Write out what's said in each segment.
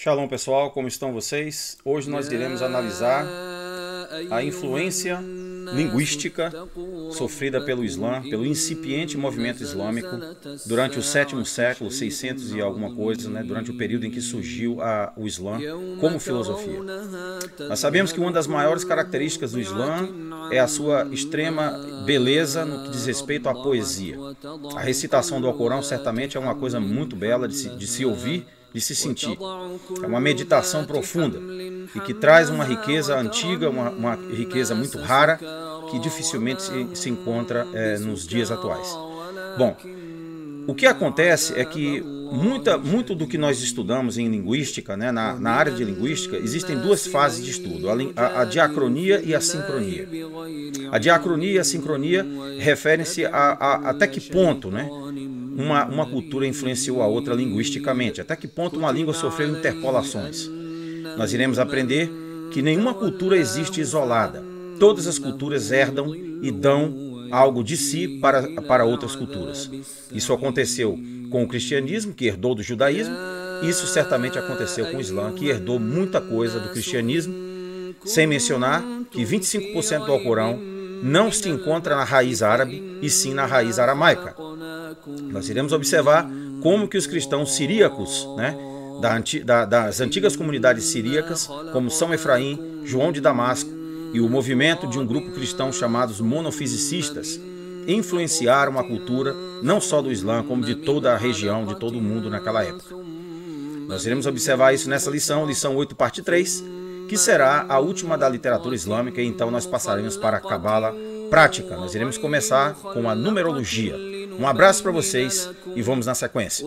Shalom pessoal, como estão vocês? Hoje nós iremos analisar a influência linguística sofrida pelo Islã, pelo incipiente movimento islâmico durante o sétimo século, 600 e alguma coisa, né, durante o período em que surgiu a, o Islã como filosofia. Nós sabemos que uma das maiores características do Islã é a sua extrema beleza no que diz respeito à poesia. A recitação do Alcorão certamente é uma coisa muito bela de se, de se ouvir de se sentir. Então é uma meditação profunda e que traz uma riqueza antiga, uma, uma riqueza muito rara, que dificilmente se, se encontra é, nos dias atuais. Bom, o que acontece é que muita, muito do que nós estudamos em linguística, né, na, na área de linguística, existem duas fases de estudo, a, a diacronia e a sincronia. A diacronia e a sincronia referem-se a, a, até que ponto né, uma, uma cultura influenciou a outra linguisticamente, até que ponto uma língua sofreu interpolações. Nós iremos aprender que nenhuma cultura existe isolada. Todas as culturas herdam e dão algo de si para, para outras culturas. Isso aconteceu com o cristianismo, que herdou do judaísmo, isso certamente aconteceu com o Islã, que herdou muita coisa do cristianismo, sem mencionar que 25% do Alcorão não se encontra na raiz árabe, e sim na raiz aramaica. Nós iremos observar como que os cristãos siríacos, né, das antigas comunidades siríacas, como São Efraim, João de Damasco e o movimento de um grupo cristão chamados monofisicistas, influenciaram a cultura não só do Islã, como de toda a região, de todo o mundo naquela época. Nós iremos observar isso nessa lição, lição 8, parte 3, que será a última da literatura islâmica, e então nós passaremos para a cabala prática. Nós iremos começar com a numerologia. Um abraço para vocês e vamos na sequência.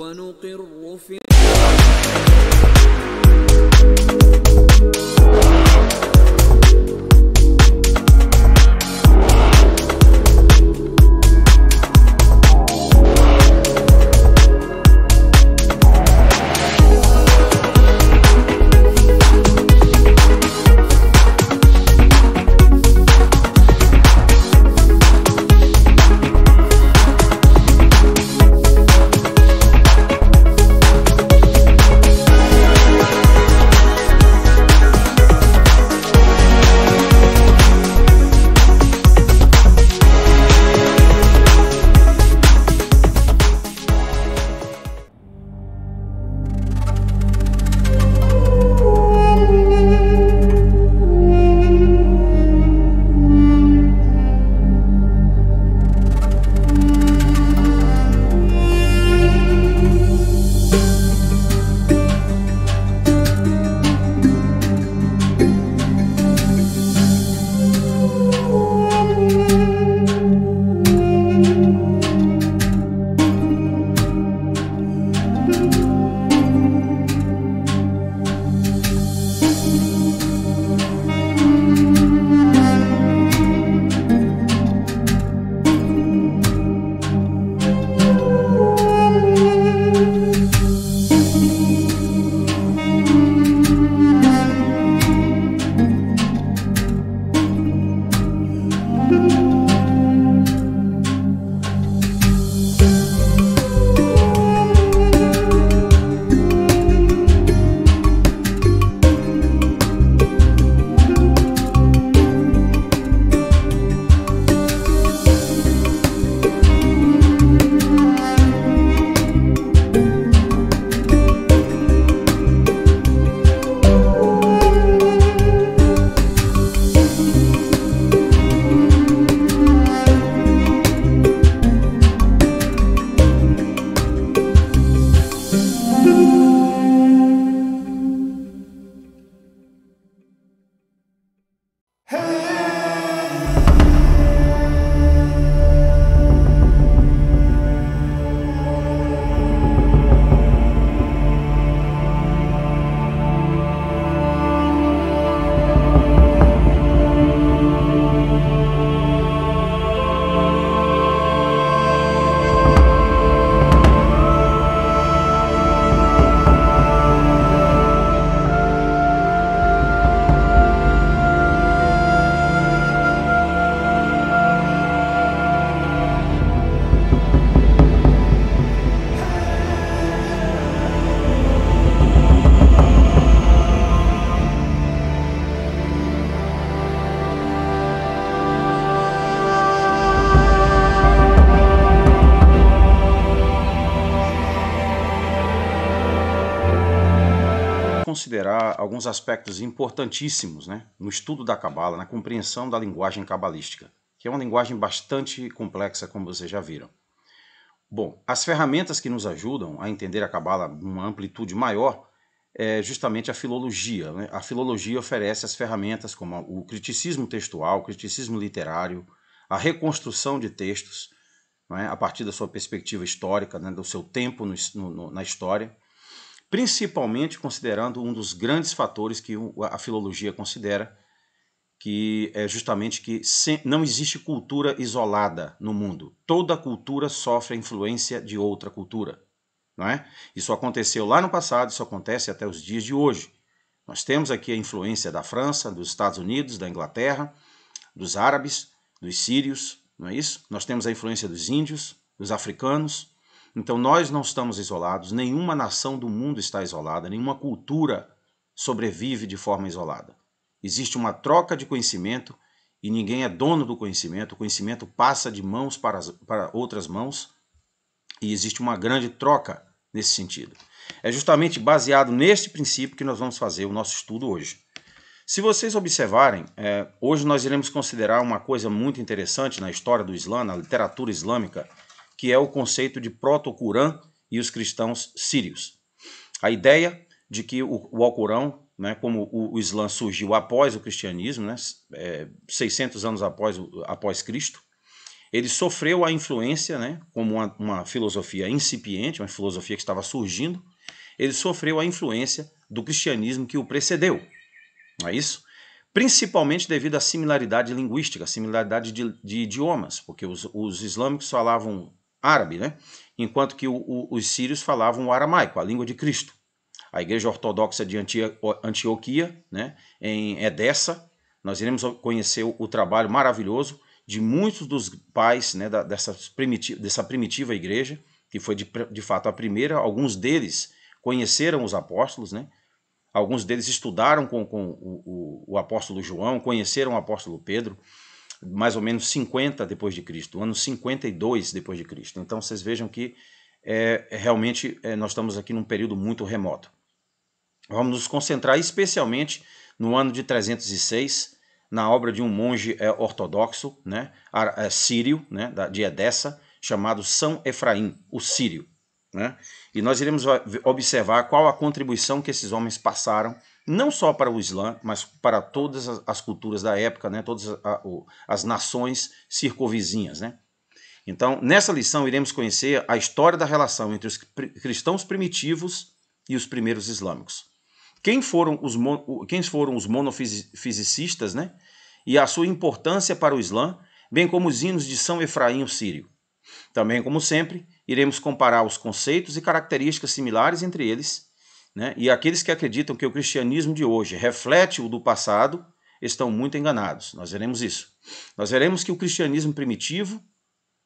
considerar alguns aspectos importantíssimos né, no estudo da Cabala, na compreensão da linguagem cabalística, que é uma linguagem bastante complexa, como vocês já viram. Bom, as ferramentas que nos ajudam a entender a Cabala numa amplitude maior é justamente a filologia. Né? A filologia oferece as ferramentas como o criticismo textual, o criticismo literário, a reconstrução de textos, né, a partir da sua perspectiva histórica, né, do seu tempo no, no, na história, principalmente considerando um dos grandes fatores que a filologia considera, que é justamente que não existe cultura isolada no mundo. Toda cultura sofre a influência de outra cultura. Não é? Isso aconteceu lá no passado, isso acontece até os dias de hoje. Nós temos aqui a influência da França, dos Estados Unidos, da Inglaterra, dos árabes, dos sírios, não é isso? Nós temos a influência dos índios, dos africanos, então nós não estamos isolados, nenhuma nação do mundo está isolada, nenhuma cultura sobrevive de forma isolada. Existe uma troca de conhecimento e ninguém é dono do conhecimento, o conhecimento passa de mãos para, as, para outras mãos e existe uma grande troca nesse sentido. É justamente baseado neste princípio que nós vamos fazer o nosso estudo hoje. Se vocês observarem, é, hoje nós iremos considerar uma coisa muito interessante na história do Islã, na literatura islâmica, que é o conceito de proto-Corã e os cristãos sírios. A ideia de que o, o Alcorão, né, como o, o, Islã surgiu após o cristianismo, né, é, 600 anos após, após Cristo, ele sofreu a influência, né, como uma, uma, filosofia incipiente, uma filosofia que estava surgindo, ele sofreu a influência do cristianismo que o precedeu. Não é isso? Principalmente devido à similaridade linguística, similaridade de, de idiomas, porque os, os islâmicos falavam árabe, né? enquanto que o, o, os sírios falavam o aramaico, a língua de Cristo. A Igreja Ortodoxa de Antioquia, né? em Edessa, nós iremos conhecer o, o trabalho maravilhoso de muitos dos pais né, da, dessa, primitiva, dessa primitiva igreja, que foi de, de fato a primeira, alguns deles conheceram os apóstolos, né? alguns deles estudaram com, com o, o, o, apóstolo João, conheceram o apóstolo Pedro, mais ou menos 50 depois de Cristo, ano 52 depois de Cristo. Então vocês vejam que é, é, realmente é, nós estamos aqui num período muito remoto. Vamos nos concentrar especialmente no ano de 306, na obra de um monge é, ortodoxo, né, é, sírio, né, de Edessa, chamado São Efraim, o sírio. Né? E nós iremos observar qual a contribuição que esses homens passaram não só para o Islã, mas para todas as culturas da época, né? todas as nações circovizinhas Né? Então, nessa lição, iremos conhecer a história da relação entre os cristãos primitivos e os primeiros islâmicos. Quem foram os, quem foram os monofisicistas né? e a sua importância para o Islã, bem como os hinos de São Efraim o Sírio. Também, como sempre, iremos comparar os conceitos e características similares entre eles né, e aqueles que acreditam que o cristianismo de hoje reflete o do passado estão muito enganados. Nós veremos isso. Nós veremos que o cristianismo primitivo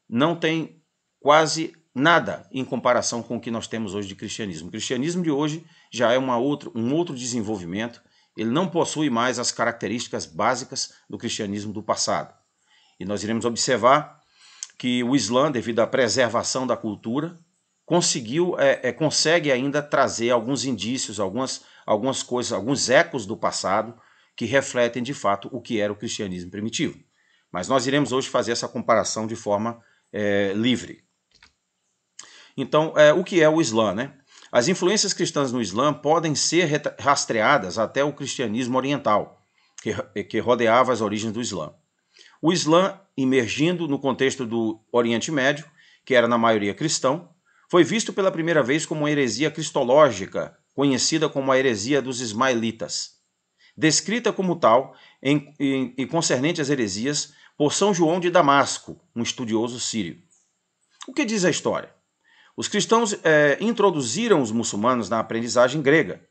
não tem quase nada em comparação com o que nós temos hoje de cristianismo. O cristianismo de hoje já é uma outro um outro desenvolvimento, ele não possui mais as características básicas do cristianismo do passado. E nós iremos observar que o Islã, devido à preservação da cultura, conseguiu, é, é, consegue ainda trazer alguns indícios, algumas, algumas coisas, alguns ecos do passado que refletem de fato o que era o cristianismo primitivo. Mas nós iremos hoje fazer essa comparação de forma é, livre. Então, é, o que é o Islã? Né? As influências cristãs no Islã podem ser rastreadas até o cristianismo oriental, que, que rodeava as origens do Islã. O Islã, emergindo no contexto do Oriente Médio, que era na maioria cristão, foi visto pela primeira vez como uma heresia cristológica, conhecida como a heresia dos ismaelitas. Descrita como tal em, em, em concernente às heresias por São João de Damasco, um estudioso sírio. O que diz a história? Os cristãos é, introduziram os muçulmanos na aprendizagem grega.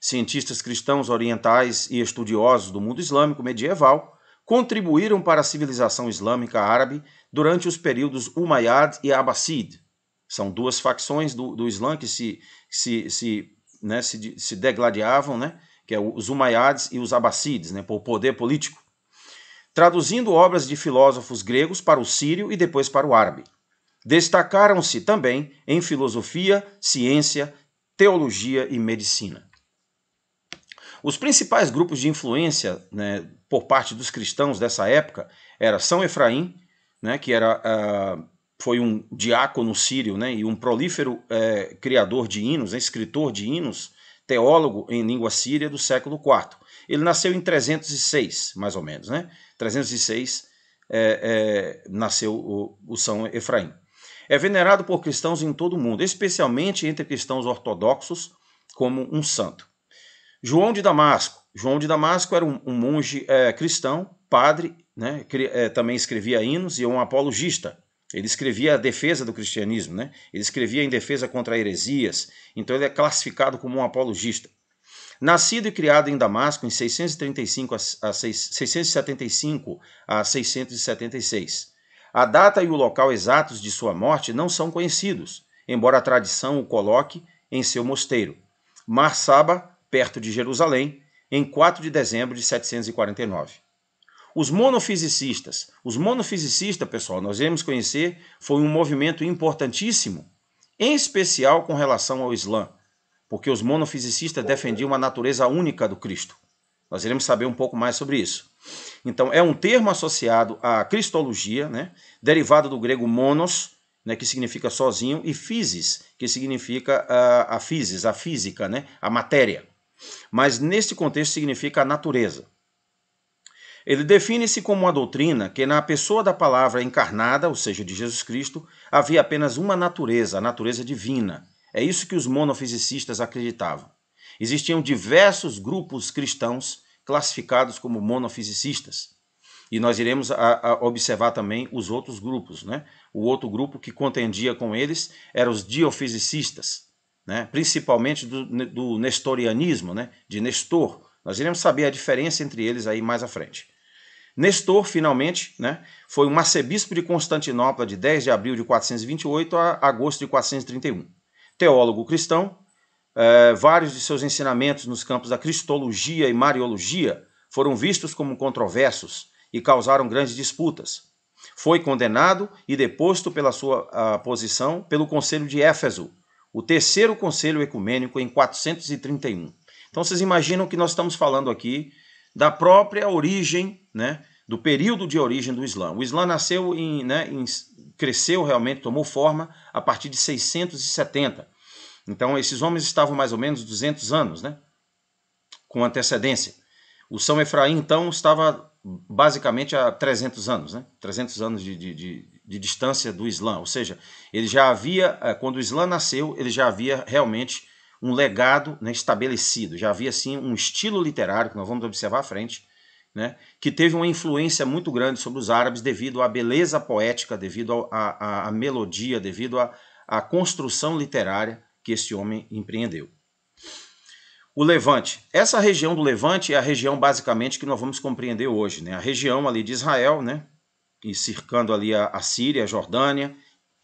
Cientistas cristãos orientais e estudiosos do mundo islâmico medieval contribuíram para a civilização islâmica árabe durante os períodos Umayyad e Abbasid. São duas facções do, do Islã que se, se, se, né, se, se degladiavam, né? que é os Umayyads e os Abbasides, né, por poder político, traduzindo obras de filósofos gregos para o sírio e depois para o árabe. Destacaram-se também em filosofia, ciência, teologia e medicina. Os principais grupos de influência né, por parte dos cristãos dessa época era São Efraim, né, que era uh, foi um diácono sírio né, e um prolífero é, criador de hinos, né, escritor de hinos, teólogo em língua síria do século IV. Ele nasceu em 306, mais ou menos, né? 306 é, é, nasceu o, o São Efraim. É venerado por cristãos em todo o mundo, especialmente entre cristãos ortodoxos, como um santo. João de Damasco. João de Damasco era um, um monge é, cristão, padre, né? É, também escrevia hinos e é um apologista. Ele escrevia a defesa do cristianismo, né? ele escrevia em defesa contra heresias, então ele é classificado como um apologista. Nascido e criado em Damasco em 635 a 6, 675 a 676. A data e o local exatos de sua morte não são conhecidos, embora a tradição o coloque em seu mosteiro, Marsaba, perto de Jerusalém, em 4 de dezembro de 749. Os monofisicistas. Os monofisicistas, pessoal, nós iremos conhecer, foi um movimento importantíssimo, em especial com relação ao Islã, porque os monofisicistas defendiam a natureza única do Cristo. Nós iremos saber um pouco mais sobre isso. Então, é um termo associado à cristologia, né? derivado do grego monos, né? que significa sozinho, e physis, que significa ah, a physis, a física, né? a matéria. Mas neste contexto significa a natureza. Ele define-se como uma doutrina que, na pessoa da palavra encarnada, ou seja, de Jesus Cristo, havia apenas uma natureza, a natureza divina. É isso que os monofisicistas acreditavam. Existiam diversos grupos cristãos classificados como monofisicistas. E nós iremos a, a observar também os outros grupos. Né? O outro grupo que contendia com eles eram os diofisicistas, né? principalmente do, do nestorianismo, né? de Nestor. Nós iremos saber a diferença entre eles aí mais à frente. Nestor, finalmente, né, foi um arcebispo de Constantinopla de 10 de abril de 428 a agosto de 431. Teólogo cristão, eh, vários de seus ensinamentos nos campos da cristologia e mariologia foram vistos como controversos e causaram grandes disputas. Foi condenado e deposto pela sua ah, posição pelo Conselho de Éfeso, o terceiro Conselho Ecumênico em 431. Então vocês imaginam que nós estamos falando aqui da própria origem, né, do período de origem do Islã. O Islã nasceu em, né, em, cresceu realmente, tomou forma a partir de 670. Então esses homens estavam mais ou menos 200 anos, né, com antecedência. O São Efraim então estava basicamente há 300 anos, né, 300 anos de, de, de, de distância do Islã. Ou seja, ele já havia, eh, quando o Islã nasceu, ele já havia realmente um legado né, estabelecido, já havia assim um estilo literário, que nós vamos observar à frente, né, que teve uma influência muito grande sobre os árabes devido à beleza poética, devido à melodia, devido à construção literária que esse homem empreendeu. O Levante. Essa região do Levante é a região basicamente que nós vamos compreender hoje, né? A região ali de Israel, né? E cercando ali a, a Síria, a Jordânia,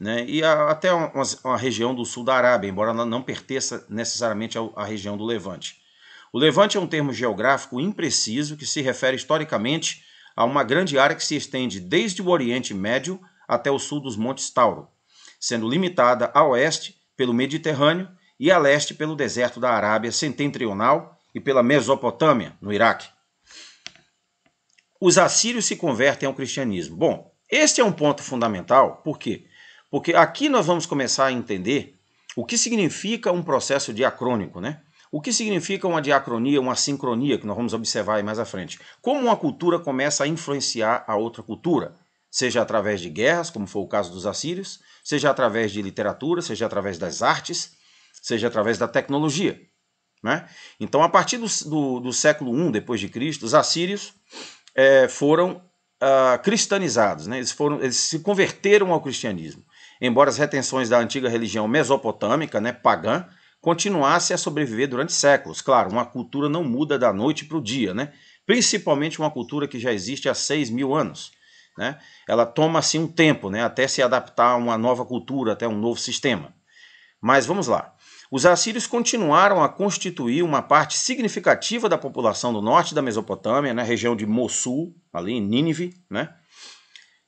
né, e a, até uma, uma, região do sul da Arábia, embora não pertença necessariamente à região do Levante. O Levante é um termo geográfico impreciso que se refere historicamente a uma grande área que se estende desde o Oriente Médio até o sul dos Montes Tauro, sendo limitada a oeste pelo Mediterrâneo e a leste pelo deserto da Arábia Setentrional e pela Mesopotâmia, no Iraque. Os assírios se convertem ao cristianismo. Bom, este é um ponto fundamental, porque porque aqui nós vamos começar a entender o que significa um processo diacrônico, né? O que significa uma diacronia, uma sincronia, que nós vamos observar aí mais à frente. Como uma cultura começa a influenciar a outra cultura, seja através de guerras, como foi o caso dos assírios, seja através de literatura, seja através das artes, seja através da tecnologia. Né? Então, a partir do, do, do século I depois de Cristo, os assírios é, foram ah, cristianizados, né? eles, foram, eles se converteram ao cristianismo embora as retenções da antiga religião mesopotâmica, né, pagã, continuasse a sobreviver durante séculos. Claro, uma cultura não muda da noite para o dia, né? principalmente uma cultura que já existe há 6 mil anos. Né? Ela toma assim um tempo né? até se adaptar a uma nova cultura, até um novo sistema. Mas vamos lá. Os assírios continuaram a constituir uma parte significativa da população do norte da Mesopotâmia, na né, região de Mossul, ali em Nínive, né?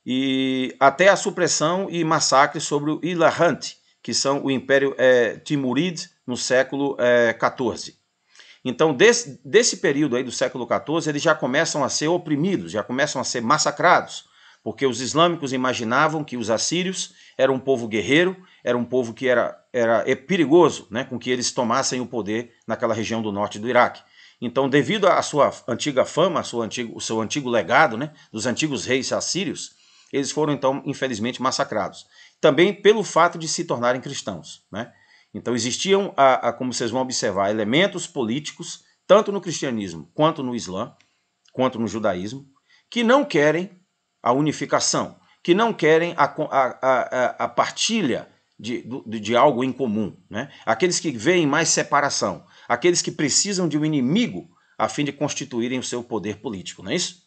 e até a supressão e massacre sobre o Ilahant, que são o Império é, Timurid no século 14. É, então, desse, desse período aí do século 14 eles já começam a ser oprimidos, já começam a ser massacrados, porque os islâmicos imaginavam que os assírios eram um povo guerreiro, era um povo que era, era é perigoso né, com que eles tomassem o poder naquela região do norte do Iraque. Então, devido à sua antiga fama, sua antigo, o seu antigo legado né, dos antigos reis assírios, eles foram então, infelizmente, massacrados. Também pelo fato de se tornarem cristãos. Né? Então existiam, a, a, como vocês vão observar, elementos políticos, tanto no cristianismo quanto no islã, quanto no judaísmo, que não querem a unificação, que não querem a, a, a partilha de, de, de, algo em comum. Né? Aqueles que veem mais separação, aqueles que precisam de um inimigo a fim de constituírem o seu poder político, não é isso?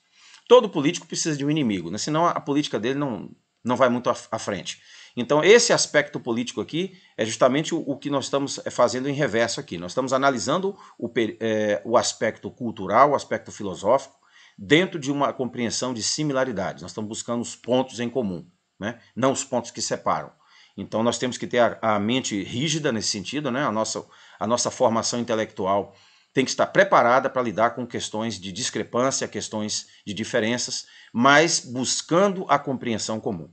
todo político precisa de um inimigo, né? senão a política dele não, não vai muito à frente. Então, esse aspecto político aqui é justamente o, o que nós estamos é, fazendo em reverso aqui. Nós estamos analisando o, é, o aspecto cultural, o aspecto filosófico, dentro de uma compreensão de similaridades. Nós estamos buscando os pontos em comum, né? não os pontos que separam. Então, nós temos que ter a, a mente rígida nesse sentido, né? a, nossa, a nossa formação intelectual tem que estar preparada para lidar com questões de discrepância, questões de diferenças, mas buscando a compreensão comum.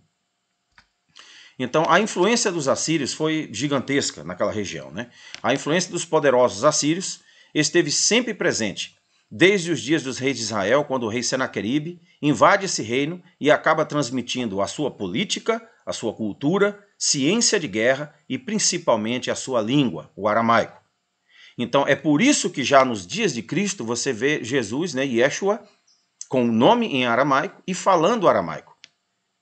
Então, a influência dos assírios foi gigantesca naquela região. Né? A influência dos poderosos assírios esteve sempre presente, desde os dias dos reis de Israel, quando o rei Senaqueribe invade esse reino e acaba transmitindo a sua política, a sua cultura, ciência de guerra e principalmente a sua língua, o aramaico. Então é por isso que já nos dias de Cristo você vê Jesus, né, Yeshua, com o nome em aramaico e falando aramaico.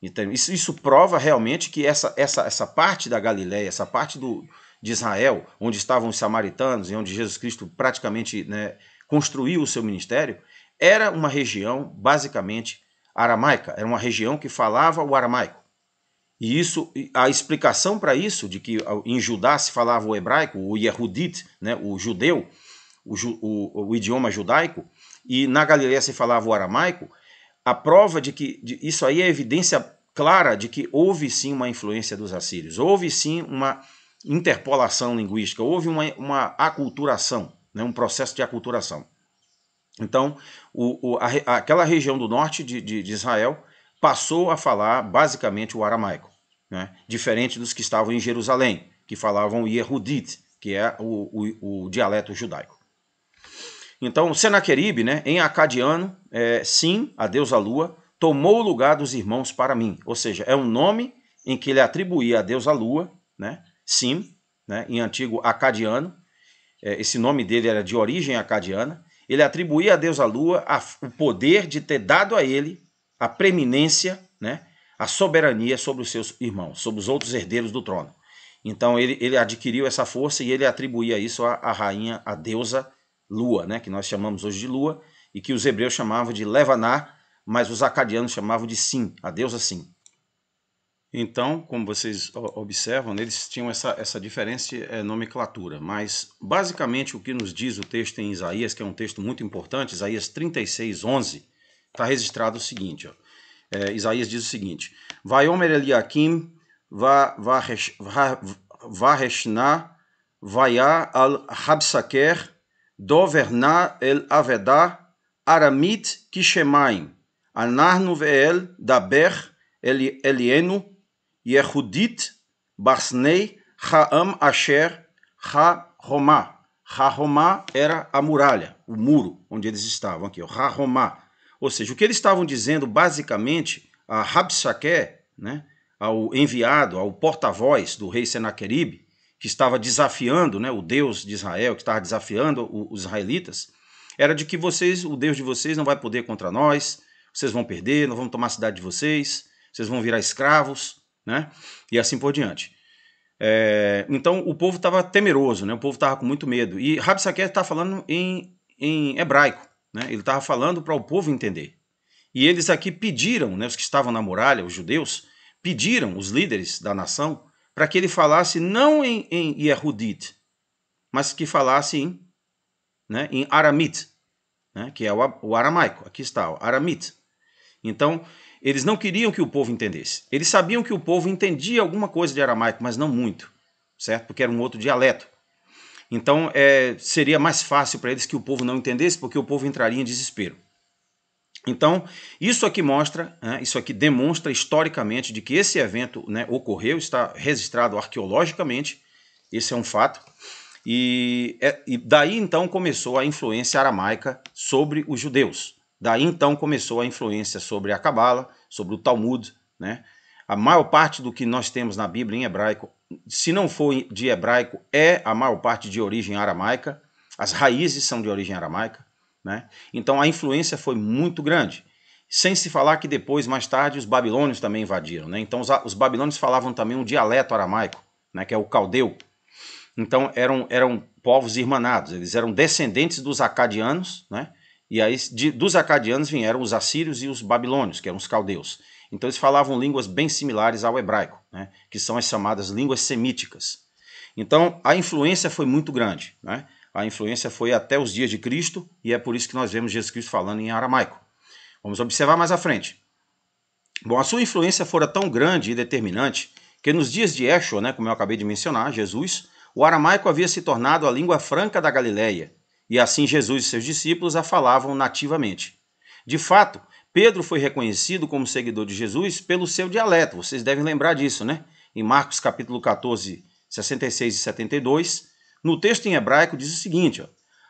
Então isso, isso prova realmente que essa, essa, essa parte da Galiléia, essa parte do, de Israel, onde estavam os samaritanos e onde Jesus Cristo praticamente né, construiu o seu ministério, era uma região basicamente aramaica, era uma região que falava o aramaico. E isso, a explicação para isso, de que em Judá se falava o hebraico, o Yehudit, né, o judeu, o, o, o idioma judaico, e na Galileia se falava o aramaico, a prova de que de, isso aí é evidência clara de que houve sim uma influência dos assírios, houve sim uma interpolação linguística, houve uma, uma aculturação, né, um processo de aculturação. Então, o, o, a, aquela região do norte de, de, de Israel passou a falar basicamente o aramaico né? diferente dos que estavam em Jerusalém, que falavam Yehudit, que é o, o, o dialeto judaico. Então, Senaqueribe, né, em acadiano, é, sim, a deusa lua, tomou o lugar dos irmãos para mim. Ou seja, é um nome em que ele atribuía a deusa lua, né, sim, né, em antigo acadiano. É, esse nome dele era de origem acadiana. Ele atribuía a deusa lua a, o poder de ter dado a ele a preeminência, né, a soberania sobre os seus irmãos, sobre os outros herdeiros do trono. Então ele, ele adquiriu essa força e ele atribuía isso à, à rainha, à deusa Lua, né, que nós chamamos hoje de Lua, e que os hebreus chamavam de Levaná, mas os acadianos chamavam de Sim, a deusa Sim. Então, como vocês observam, eles tinham essa, essa diferença é, nomenclatura, mas basicamente o que nos diz o texto em Isaías, que é um texto muito importante, Isaías 36, 11, está registrado o seguinte, ó é, Isaías diz o seguinte: Vaiomer Eliakim, Vareshna, Vaiá al-Habsaker, Doverna el-Avedá, Aramit Kishemaim, Anarnu Veel, Daber, Elienu, Yehudit, Barsnei, Raam Asher, Ha-Romá. Romá era a muralha, o muro onde eles estavam aqui, Romá. Ou seja, o que eles estavam dizendo basicamente a Rabsaque, né, ao enviado, ao porta-voz do rei Senaqueribe, que estava desafiando né, o Deus de Israel, que estava desafiando os israelitas, era de que vocês, o Deus de vocês não vai poder contra nós, vocês vão perder, nós vamos tomar a cidade de vocês, vocês vão virar escravos, né? E assim por diante. É, então o povo estava temeroso, né? O povo estava com muito medo. E Rabsaque está falando em, em hebraico. Né? Ele estava falando para o povo entender. E eles aqui pediram, né, os que estavam na muralha, os judeus, pediram, os líderes da nação, para que ele falasse não em, em Yehudit, mas que falasse em, né, em Aramit, né, que é o, o aramaico. Aqui está, o Aramit. Então, eles não queriam que o povo entendesse. Eles sabiam que o povo entendia alguma coisa de aramaico, mas não muito, certo? Porque era um outro dialeto. Então é, seria mais fácil para eles que o povo não entendesse, porque o povo entraria em desespero. Então, isso aqui mostra, né, isso aqui demonstra historicamente de que esse evento né, ocorreu, está registrado arqueologicamente, esse é um fato. E, é, e, daí então começou a influência aramaica sobre os judeus. Daí então começou a influência sobre a Cabala, sobre o Talmud. Né? A maior parte do que nós temos na Bíblia em hebraico se não for de hebraico, é a maior parte de origem aramaica, as raízes são de origem aramaica, né? então a influência foi muito grande. Sem se falar que depois, mais tarde, os babilônios também invadiram. Né? Então, os, os babilônios falavam também um dialeto aramaico, né? que é o caldeu. Então, eram, eram povos irmanados, eles eram descendentes dos acadianos, né? e aí de, dos acadianos vieram os assírios e os babilônios, que eram os caldeus. Então eles falavam línguas bem similares ao hebraico, né, que são as chamadas línguas semíticas. Então a influência foi muito grande. Né? A influência foi até os dias de Cristo e é por isso que nós vemos Jesus Cristo falando em aramaico. Vamos observar mais à frente. Bom, a sua influência fora tão grande e determinante que nos dias de Esho, né, como eu acabei de mencionar, Jesus, o aramaico havia se tornado a língua franca da Galileia, e assim Jesus e seus discípulos a falavam nativamente. De fato, Pedro foi reconhecido como seguidor de Jesus pelo seu dialeto, vocês devem lembrar disso, né? Em Marcos capítulo 14, 66 e 72, no texto em hebraico diz o seguinte, ó,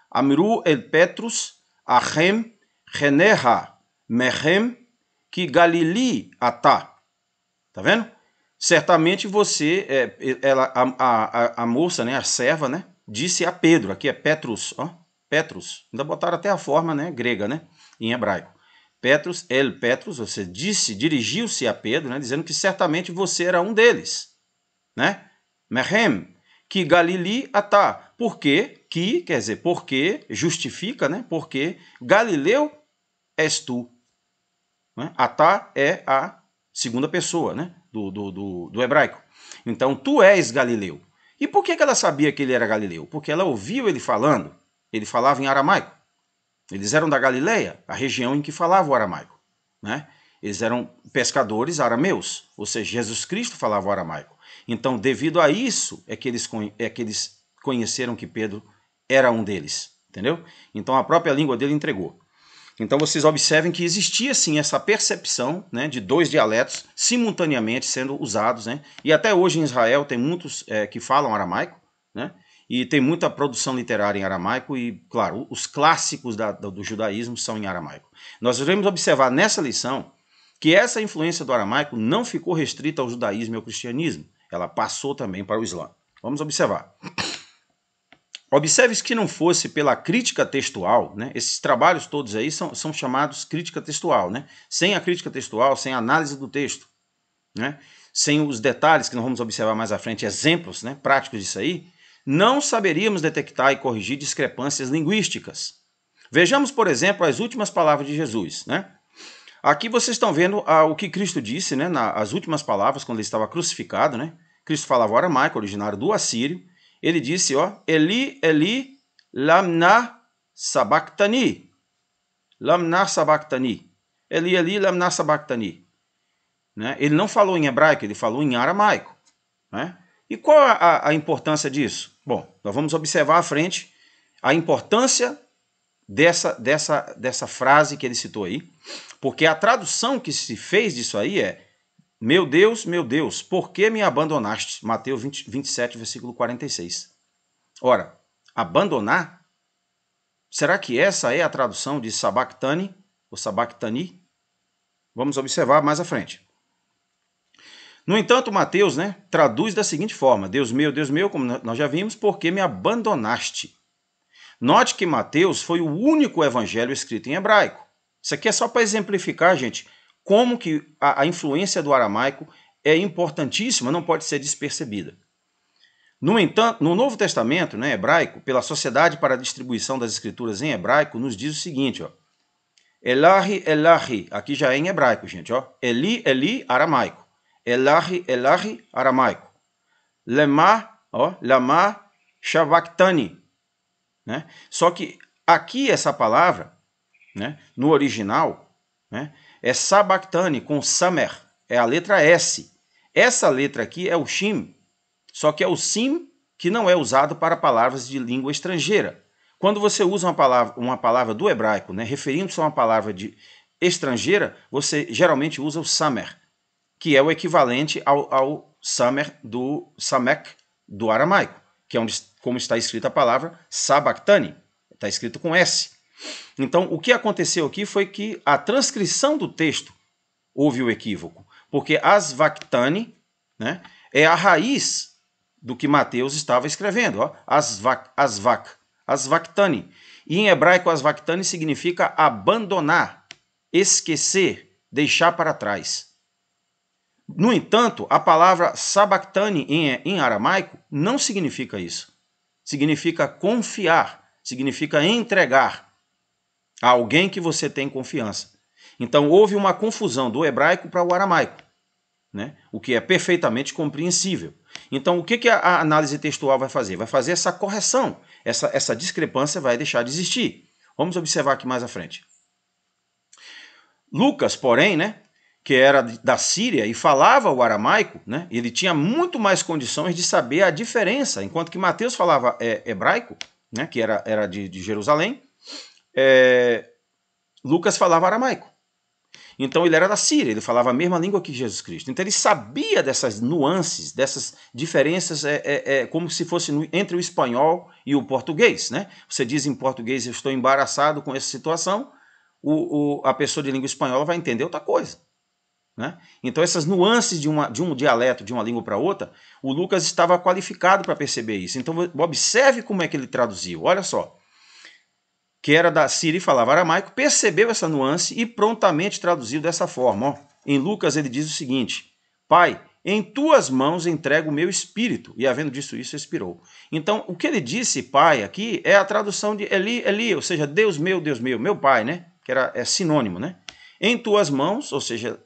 Amru el Petrus, Ahem, Reneha, Mehem, que Galili atá. Tá vendo? Certamente você, é, ela, a, a, a, moça, né, a serva, né, disse a Pedro, aqui é Petrus, ó, Petrus, ainda botaram até a forma, né, grega, né, em hebraico. Petrus, el Petrus, ou seja, disse, dirigiu-se a Pedro, né, dizendo que certamente você era um deles, né? Mehem, que Galili atá, quê? que, quer dizer, porque, justifica, né? Porque Galileu és tu. Né? Atá é a segunda pessoa, né? Do, do, do, do hebraico. Então, tu és Galileu. E por que ela sabia que ele era Galileu? Porque ela ouviu ele falando, ele falava em aramaico. Eles eram da Galileia, a região em que falava o aramaico. Né? Eles eram pescadores arameus, ou seja, Jesus Cristo falava o aramaico. Então, devido a isso, é que eles, é que eles conheceram que Pedro era um deles. Entendeu? Então, a própria língua dele entregou. Então vocês observem que existia sim essa percepção né, de dois dialetos simultaneamente sendo usados, né? e até hoje em Israel tem muitos é, que falam aramaico, né? e tem muita produção literária em aramaico e, claro, os clássicos da, do judaísmo são em aramaico. Nós devemos observar nessa lição que essa influência do aramaico não ficou restrita ao judaísmo e ao cristianismo, ela passou também para o islã. Vamos observar. Observe se que não fosse pela crítica textual, né? esses trabalhos todos aí são, são chamados crítica textual. Né? Sem a crítica textual, sem a análise do texto, né? sem os detalhes que nós vamos observar mais à frente, exemplos né? práticos disso aí, não saberíamos detectar e corrigir discrepâncias linguísticas. Vejamos, por exemplo, as últimas palavras de Jesus. Né? Aqui vocês estão vendo ah, o que Cristo disse né, nas últimas palavras, quando ele estava crucificado. Né? Cristo falava aramaico, originário do Assírio. Ele disse, ó, Eli, Eli, lamna sabachthani. Lamna sabachthani. Eli, Eli, lamna sabachthani. Né? Ele não falou em hebraico, ele falou em aramaico. Né? E qual a, a importância disso? Nós vamos observar à frente a importância dessa, dessa, dessa frase que ele citou aí, porque a tradução que se fez disso aí é: Meu Deus, meu Deus, por que me abandonaste? Mateus 20, 27, versículo 46. Ora, abandonar? Será que essa é a tradução de Sabactani ou Sabactani? Vamos observar mais à frente. No entanto, Mateus né, traduz da seguinte forma: Deus meu, Deus meu, como nós já vimos, porque me abandonaste? Note que Mateus foi o único evangelho escrito em hebraico. Isso aqui é só para exemplificar, gente, como que a, a influência do aramaico é importantíssima, não pode ser despercebida. No entanto, no Novo Testamento, né, hebraico, pela Sociedade para a Distribuição das Escrituras em Hebraico, nos diz o seguinte, ó. Elahi, Elahi, aqui já é em hebraico, gente, ó. Eli, Eli, aramaico. Elahi, Elahi, aramaico. Lemar, ó, Lamar, Shavaktani. Né? Só que aqui essa palavra, né, no original, né, é Sabaktani com Samer, é a letra S. Essa letra aqui é o Shim, só que é o Sim que não é usado para palavras de língua estrangeira. Quando você usa uma palavra, uma palavra do hebraico, né, referindo-se a uma palavra de estrangeira, você geralmente usa o Samer que é o equivalente ao, ao Samer do Samek do aramaico, que é onde, como está escrita a palavra Sabactani, está escrito com S. Então, o que aconteceu aqui foi que a transcrição do texto houve o equívoco, porque Asvactani né, é a raiz do que Mateus estava escrevendo, ó, asvak, Asvac, Asvactani. E em hebraico, Asvactani significa abandonar, esquecer, deixar para trás. No entanto, a palavra sabactani em, em aramaico não significa isso. Significa confiar, significa entregar a alguém que você tem confiança. Então houve uma confusão do hebraico para o aramaico, né? o que é perfeitamente compreensível. Então o que, que a análise textual vai fazer? Vai fazer essa correção, essa, essa discrepância vai deixar de existir. Vamos observar aqui mais à frente. Lucas, porém, né, que era da Síria e falava o aramaico, né? ele tinha muito mais condições de saber a diferença, enquanto que Mateus falava é, hebraico, né? que era, era de, de Jerusalém, é, Lucas falava aramaico. Então ele era da Síria, ele falava a mesma língua que Jesus Cristo. Então ele sabia dessas nuances, dessas diferenças, é, é, é como se fosse no, entre o espanhol e o português. Né? Você diz em português, eu estou embaraçado com essa situação, o, o, a pessoa de língua espanhola vai entender outra coisa. Né? Então, essas nuances de, uma, de um dialeto, de uma língua para outra, o Lucas estava qualificado para perceber isso. Então, observe como é que ele traduziu. Olha só. Que era da Síria e falava aramaico, percebeu essa nuance e prontamente traduziu dessa forma. Ó. Em Lucas, ele diz o seguinte: Pai, em tuas mãos entrego o meu espírito. E havendo disso isso, expirou. Então, o que ele disse, pai, aqui, é a tradução de Eli, Eli, ou seja, Deus meu, Deus meu, meu pai, né? Que era, é sinônimo, né? Em tuas mãos, ou seja,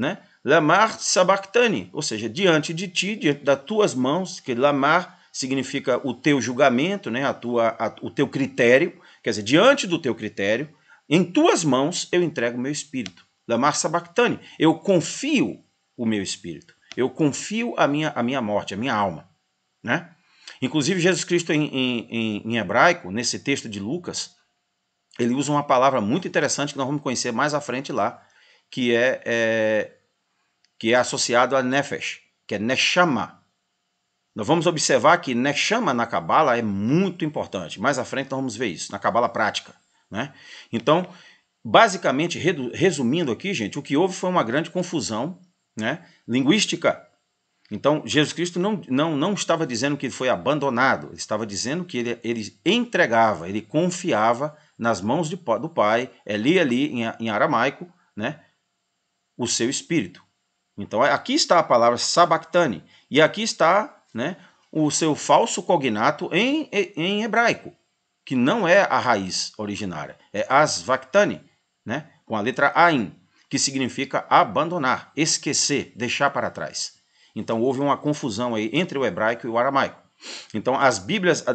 né? Lamar sabactani, ou seja, diante de ti, diante das tuas mãos, que lamar significa o teu julgamento, né? a tua, a, o teu critério, quer dizer, diante do teu critério, em tuas mãos eu entrego o meu espírito. Lamar sabactani, eu confio o meu espírito, eu confio a minha, a minha morte, a minha alma, né? Inclusive, Jesus Cristo, em, em, em, hebraico, nesse texto de Lucas, ele usa uma palavra muito interessante que nós vamos conhecer mais à frente lá, que é, é, que é associado a Nefesh, que é Neshama. Nós vamos observar que Neshama na Cabala é muito importante. Mais à frente nós vamos ver isso, na Cabala prática. Né? Então, basicamente, resumindo aqui, gente, o que houve foi uma grande confusão né, linguística. Então, Jesus Cristo não, não, não estava dizendo que ele foi abandonado, ele estava dizendo que ele, ele entregava, ele confiava nas mãos de, do Pai, Eli, é ali em, em aramaico, né? o seu espírito. Então é, aqui está a palavra sabactane e aqui está né, o seu falso cognato em, em hebraico, que não é a raiz originária, é asvactane, né, com a letra ain, que significa abandonar, esquecer, deixar para trás. Então houve uma confusão aí entre o hebraico e o aramaico. Então as Bíblias, a,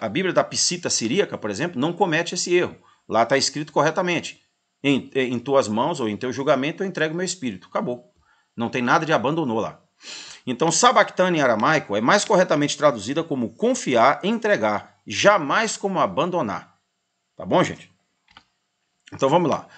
a, a Bíblia da Piscita siríaca, por exemplo, não comete esse erro. Lá está escrito corretamente em, em tuas mãos ou em teu julgamento eu entrego meu espírito. Acabou. Não tem nada de abandonou lá. Então, sabactane em aramaico é mais corretamente traduzida como confiar, entregar, jamais como abandonar. Tá bom, gente? Então vamos lá.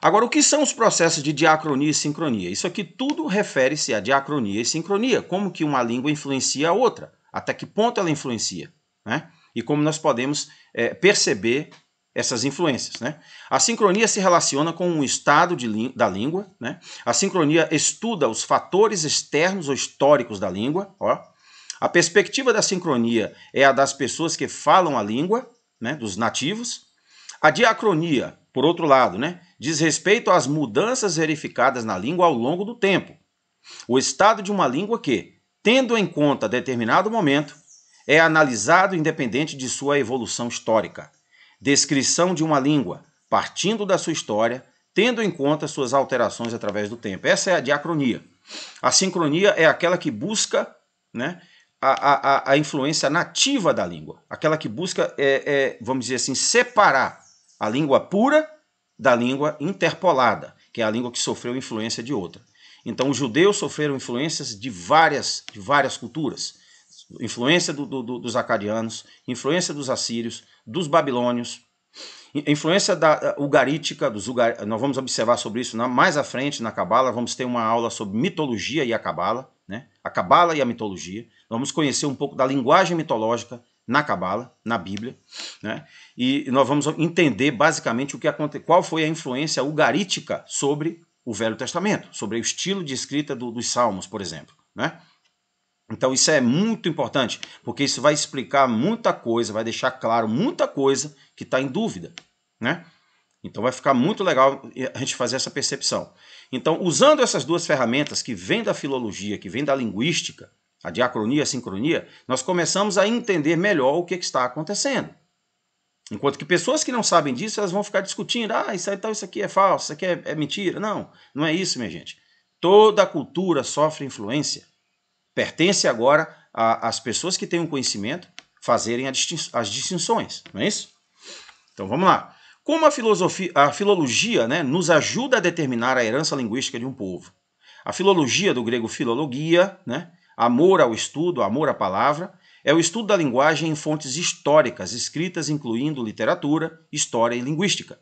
Agora, o que são os processos de diacronia e sincronia? Isso aqui tudo refere-se a diacronia e sincronia, como que uma língua influencia a outra, até que ponto ela influencia, né? E como nós podemos é, perceber essas influências. Né? A sincronia se relaciona com o estado de, da língua. Né? A sincronia estuda os fatores externos ou históricos da língua. Ó. A perspectiva da sincronia é a das pessoas que falam a língua, né? dos nativos. A diacronia, por outro lado, né? diz respeito às mudanças verificadas na língua ao longo do tempo. O estado de uma língua que, tendo em conta determinado momento, é analisado independente de sua evolução histórica descrição de uma língua, partindo da sua história, tendo em conta suas alterações através do tempo. Essa é a diacronia. A sincronia é aquela que busca né, a, a, a influência nativa da língua, aquela que busca, é, é, vamos dizer assim, separar a língua pura da língua interpolada, que é a língua que sofreu influência de outra. Então, os judeus sofreram influências de várias, de várias culturas influência do, do, dos acarianos, influência dos assírios, dos babilônios, influência da ugarítica, dos ugar... nós vamos observar sobre isso mais à frente na Cabala, vamos ter uma aula sobre mitologia e a Cabala, né? a Cabala e a mitologia, vamos conhecer um pouco da linguagem mitológica na Cabala, na Bíblia, né? e nós vamos entender basicamente o que aconte... qual foi a influência ugarítica sobre o Velho Testamento, sobre o estilo de escrita do, dos Salmos, por exemplo. Né? Então isso é muito importante, porque isso vai explicar muita coisa, vai deixar claro muita coisa que está em dúvida, né? Então vai ficar muito legal a gente fazer essa percepção. Então, usando essas duas ferramentas que vêm da filologia, que vêm da linguística, a diacronia e a sincronia, nós começamos a entender melhor o que, é que, está acontecendo. Enquanto que pessoas que não sabem disso, elas vão ficar discutindo, ah, isso, então, isso aqui é falso, isso aqui é, é mentira. Não, não é isso, minha gente. Toda a cultura sofre influência Pertence agora às pessoas que têm um conhecimento fazerem as distinções, não é isso? Então vamos lá. Como a, filosofia, a filologia né, nos ajuda a determinar a herança linguística de um povo? A filologia, do grego filologia, né, amor ao estudo, amor à palavra, é o estudo da linguagem em fontes históricas, escritas incluindo literatura, história e linguística.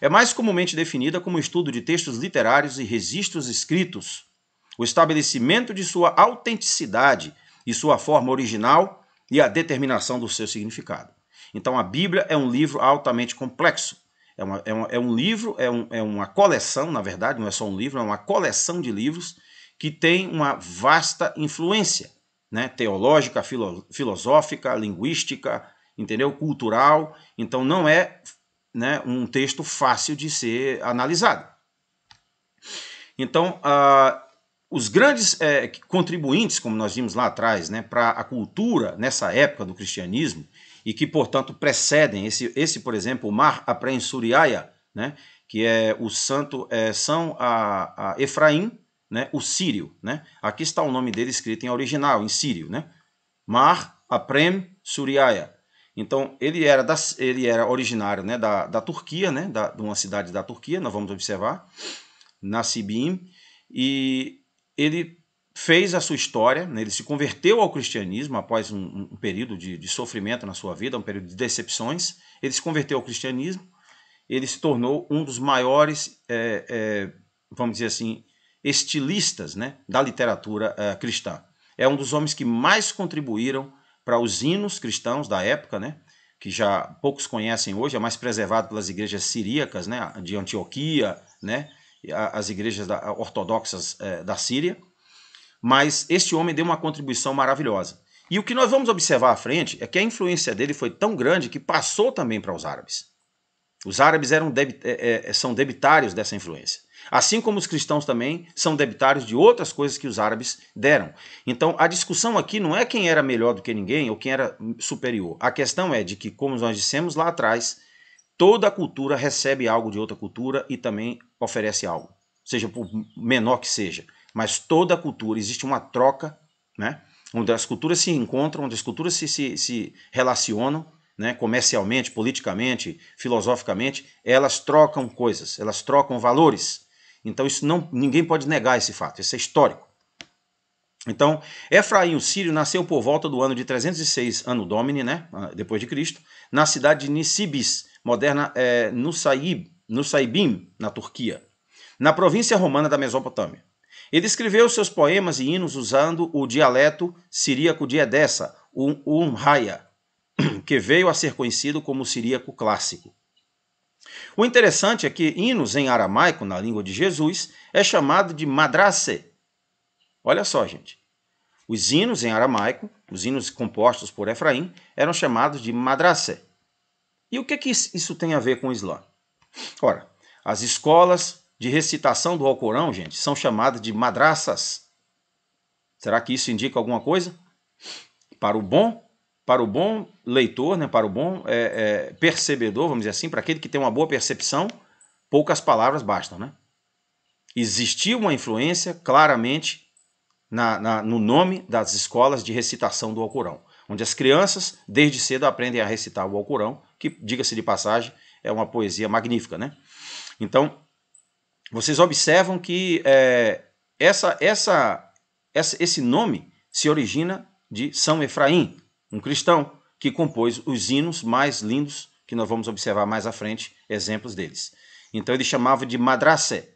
É mais comumente definida como estudo de textos literários e registros escritos, o estabelecimento de sua autenticidade e sua forma original e a determinação do seu significado. Então, a Bíblia é um livro altamente complexo. É, uma, é, uma, é um livro, é, um, é uma coleção, na verdade, não é só um livro, é uma coleção de livros que tem uma vasta influência né? teológica, filo, filosófica, linguística, entendeu? cultural. Então, não é né, um texto fácil de ser analisado. Então, a, ah, os grandes é, contribuintes, como nós vimos lá atrás, né, para a cultura nessa época do cristianismo, e que, portanto, precedem esse, esse por exemplo, o Mar Apreensuriaia, né, que é o santo é, São a, a Efraim, né, o Sírio. Né? Aqui está o nome dele escrito em original, em sírio. Né? Mar Aprem Suriaya. Então, ele era, da, ele era originário né, da, da Turquia, né, da, de uma cidade da Turquia, nós vamos observar, na Sibim, e ele fez a sua história, né? ele se converteu ao cristianismo após um, um período de, de, sofrimento na sua vida, um período de decepções. Ele se converteu ao cristianismo, ele se tornou um dos maiores, é, é, vamos dizer assim, estilistas né? da literatura é, cristã. É um dos homens que mais contribuíram para os hinos cristãos da época, né? que já poucos conhecem hoje, é mais preservado pelas igrejas siríacas né? de Antioquia, né? as igrejas ortodoxas é, da Síria, mas este homem deu uma contribuição maravilhosa. E o que nós vamos observar à frente é que a influência dele foi tão grande que passou também para os árabes. Os árabes eram debit, é, é, são debitários dessa influência. Assim como os cristãos também são debitários de outras coisas que os árabes deram. Então a discussão aqui não é quem era melhor do que ninguém ou quem era superior. A questão é de que, como nós dissemos lá atrás, toda cultura recebe algo de outra cultura e também oferece algo, seja por menor que seja. Mas toda cultura, existe uma troca, né? onde as culturas se encontram, onde as culturas se, se, se relacionam, né? comercialmente, politicamente, filosoficamente, elas trocam coisas, elas trocam valores. Então isso não, ninguém pode negar esse fato, isso é histórico. Então, Efraim, o sírio, nasceu por volta do ano de 306 ano Domini, né, ah, depois de Cristo, na cidade de Nisibis, moderna é, Nusaib, Nusaybin, na Turquia, na província romana da Mesopotâmia. Ele escreveu seus poemas e hinos usando o dialeto siríaco de Edessa, o Umhaya, que veio a ser conhecido como siríaco clássico. O interessante é que hinos em aramaico, na língua de Jesus, é chamado de madrase. Olha só, gente. Os hinos em aramaico, os hinos compostos por Efraim, eram chamados de madrase. E o que, é que isso tem a ver com o Islã? Ora, as escolas de recitação do Alcorão, gente, são chamadas de madraças. Será que isso indica alguma coisa? Para o bom, para o bom leitor, né, para o bom é, é, percebedor, vamos dizer assim, para aquele que tem uma boa percepção, poucas palavras bastam, né? Existiu uma influência claramente na, na, no nome das escolas de recitação do Alcorão onde as crianças desde cedo aprendem a recitar o Alcorão, que, diga-se de passagem, é uma poesia magnífica, né? Então, vocês observam que é, essa, essa, essa, esse nome se origina de São Efraim, um cristão que compôs os hinos mais lindos que nós vamos observar mais à frente exemplos deles. Então ele chamava de madrasé.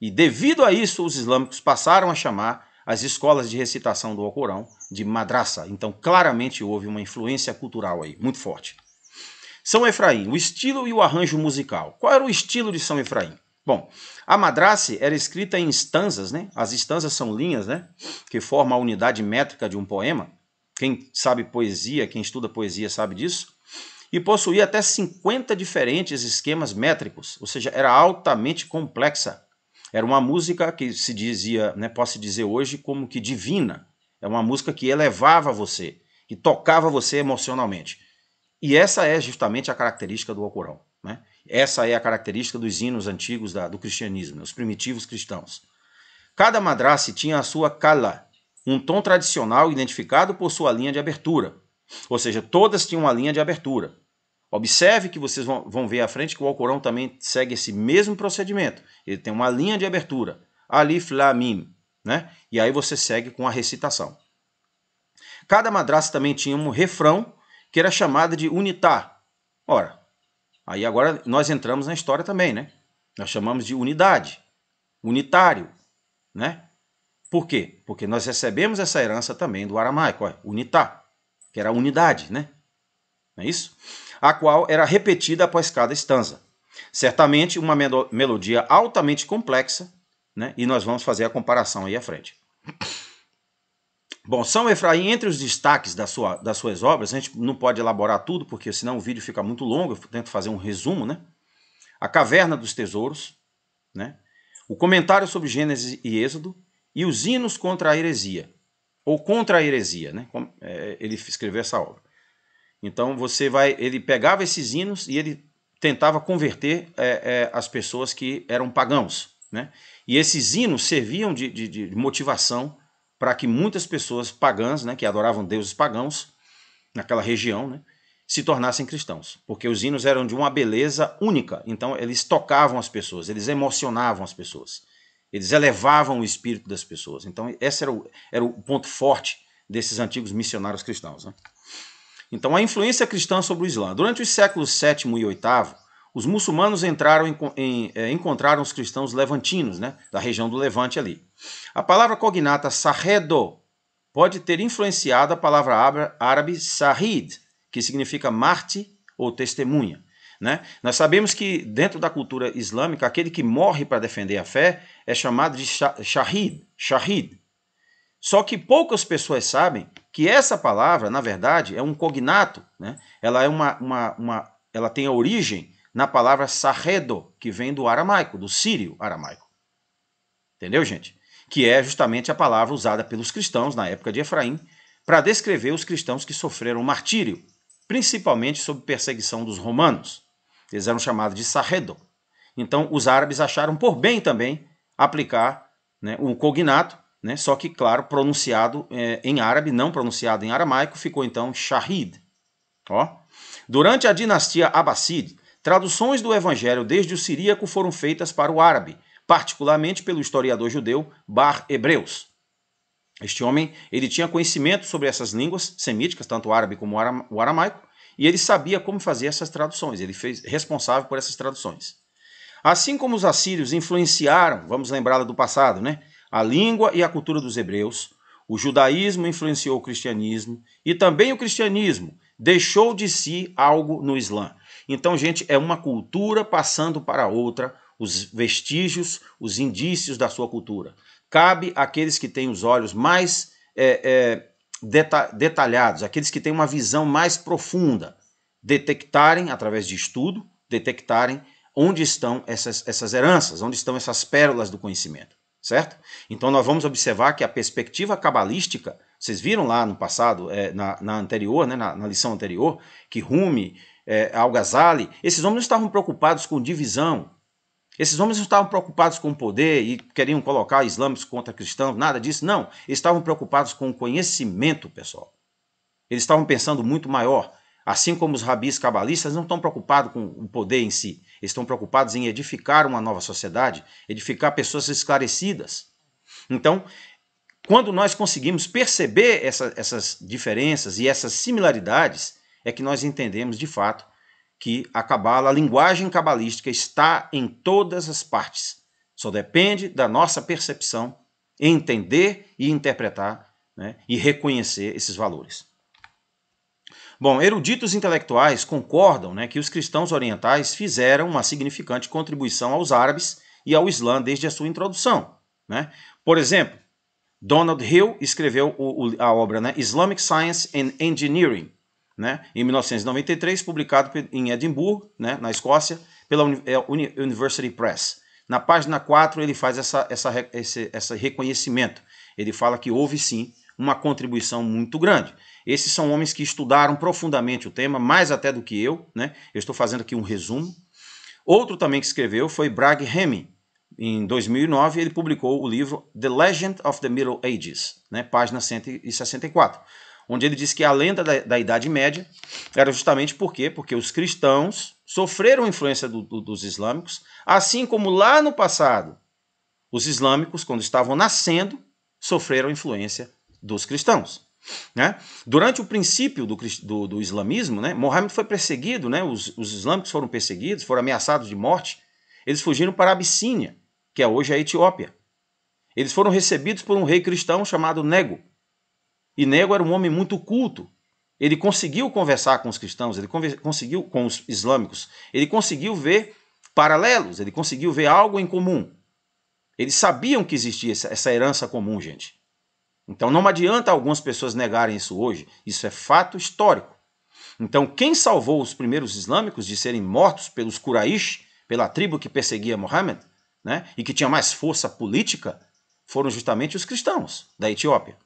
E devido a isso, os islâmicos passaram a chamar as escolas de recitação do Alcorão, de madraça. Então, claramente houve uma influência cultural aí, muito forte. São Efraim, o estilo e o arranjo musical. Qual era o estilo de São Efraim? Bom, a madrace era escrita em estanzas, né? As estanzas são linhas, né? Que formam a unidade métrica de um poema. Quem sabe poesia, quem estuda poesia sabe disso. E possuía até 50 diferentes esquemas métricos, ou seja, era altamente complexa. Era uma música que se dizia, né, posso dizer hoje, como que divina. É uma música que elevava você, que tocava você emocionalmente. E essa é justamente a característica do Alcorão. Né? Essa é a característica dos hinos antigos da, do cristianismo, os primitivos cristãos. Cada madraça tinha a sua kala, um tom tradicional identificado por sua linha de abertura. Ou seja, todas tinham uma linha de abertura. Observe que vocês vão, vão ver à frente que o Alcorão também segue esse mesmo procedimento. Ele tem uma linha de abertura. Alif mim, Né? E aí você segue com a recitação. Cada madraça também tinha um refrão que era chamada de unitá. Ora, aí agora nós entramos na história também, né? Nós chamamos de unidade, unitário, né? Por quê? Porque nós recebemos essa herança também do aramaico, ó, unitá, que era unidade, né? Não é isso? a qual era repetida após cada estanza. Certamente uma melodia altamente complexa, né? e nós vamos fazer a comparação aí à frente. Bom, São Efraim, entre os destaques da sua, das suas obras, a gente não pode elaborar tudo, porque senão o vídeo fica muito longo, eu tento fazer um resumo, né? A Caverna dos Tesouros, né? o comentário sobre Gênesis e Êxodo e os hinos contra a heresia, ou contra a heresia, né? É, ele escreveu essa obra. Então você vai, ele pegava esses hinos e ele tentava converter é, é, as pessoas que eram pagãos, né? E esses hinos serviam de, de, de motivação para que muitas pessoas pagãs, né, que adoravam deuses pagãos naquela região, né, se tornassem cristãos, porque os hinos eram de uma beleza única. Então eles tocavam as pessoas, eles emocionavam as pessoas, eles elevavam o espírito das pessoas. Então esse era o, era o ponto forte desses antigos missionários cristãos. Né? Então, a influência cristã sobre o Islã. Durante os séculos VII e VIII, os muçulmanos entraram em, em, eh, encontraram os cristãos levantinos, né, da região do Levante ali. A palavra cognata sarredo pode ter influenciado a palavra árabe sahid, que significa mártir ou testemunha. Né? Nós sabemos que dentro da cultura islâmica, aquele que morre para defender a fé é chamado de shahid, shahid. Só que poucas pessoas sabem que essa palavra, na verdade, é um cognato, né? ela, é uma, uma, uma, ela tem a origem na palavra sarredo, que vem do aramaico, do sírio aramaico. Entendeu, gente? Que é justamente a palavra usada pelos cristãos na época de Efraim para descrever os cristãos que sofreram martírio, principalmente sob perseguição dos romanos. Eles eram chamados de sarredo. Então, os árabes acharam por bem também aplicar né, um cognato né? só que, claro, pronunciado é, em árabe, não pronunciado em aramaico, ficou então Shahid. Ó. Durante a dinastia Abbasside, traduções do Evangelho desde o siríaco foram feitas para o árabe, particularmente pelo historiador judeu Bar Hebreus. Este homem ele tinha conhecimento sobre essas línguas semíticas, tanto o árabe como o aramaico, e ele sabia como fazer essas traduções, ele fez responsável por essas traduções. Assim como os assírios influenciaram, vamos lembrar do passado, né? a língua e a cultura dos hebreus, o judaísmo influenciou o cristianismo e também o cristianismo deixou de si algo no Islã. Então, gente, é uma cultura passando para outra, os vestígios, os indícios da sua cultura. Cabe àqueles que têm os olhos mais é, é, deta detalhados, aqueles que têm uma visão mais profunda, detectarem, através de estudo, detectarem onde estão essas, essas heranças, onde estão essas pérolas do conhecimento certo? Então nós vamos observar que a perspectiva cabalística, vocês viram lá no passado, é, na, na, anterior, né, na, na, lição anterior, que Rumi, é, Al-Ghazali, esses homens não estavam preocupados com divisão, esses homens não estavam preocupados com o poder e queriam colocar islâmicos contra cristãos, nada disso, não. Eles estavam preocupados com o conhecimento, pessoal. Eles estavam pensando muito maior, assim como os rabis cabalistas não estão preocupados com o poder em si, estão preocupados em edificar uma nova sociedade, edificar pessoas esclarecidas. Então, quando nós conseguimos perceber essa, essas diferenças e essas similaridades, é que nós entendemos de fato que a cabala, a linguagem cabalística está em todas as partes. Só depende da nossa percepção entender e interpretar né, e reconhecer esses valores. Bom, eruditos intelectuais concordam né, que os cristãos orientais fizeram uma significante contribuição aos árabes e ao Islã desde a sua introdução. Né? Por exemplo, Donald Hill escreveu o, o, a obra né, Islamic Science and Engineering, né, em 1993, publicado em Edimburgo, né, na Escócia, pela Uni é, University Press. Na página 4, ele faz essa, essa, esse, esse reconhecimento. Ele fala que houve sim uma contribuição muito grande. Esses são homens que estudaram profundamente o tema, mais até do que eu, né? Eu estou fazendo aqui um resumo. Outro também que escreveu foi Bragg Hemming. Em 2009, ele publicou o livro The Legend of the Middle Ages, né? página 164, onde ele diz que a lenda da, da Idade Média era justamente por quê? Porque os cristãos sofreram influência do, do, dos islâmicos, assim como lá no passado, os islâmicos, quando estavam nascendo, sofreram influência dos cristãos. Né? Durante o princípio do, do, do islamismo, né, Mohammed foi perseguido, né, os, os islâmicos foram perseguidos, foram ameaçados de morte. Eles fugiram para a Abissínia, que é hoje a Etiópia. Eles foram recebidos por um rei cristão chamado Nego. E Nego era um homem muito culto. Ele conseguiu conversar com os cristãos, ele conseguiu com os islâmicos, ele conseguiu ver paralelos, ele conseguiu ver algo em comum. Eles sabiam que existia essa, essa herança comum, gente. Então não adianta algumas pessoas negarem isso hoje, isso é fato histórico. Então quem salvou os primeiros islâmicos de serem mortos pelos Quraysh, pela tribo que perseguia Mohammed, né, e que tinha mais força política, foram justamente os cristãos da Etiópia.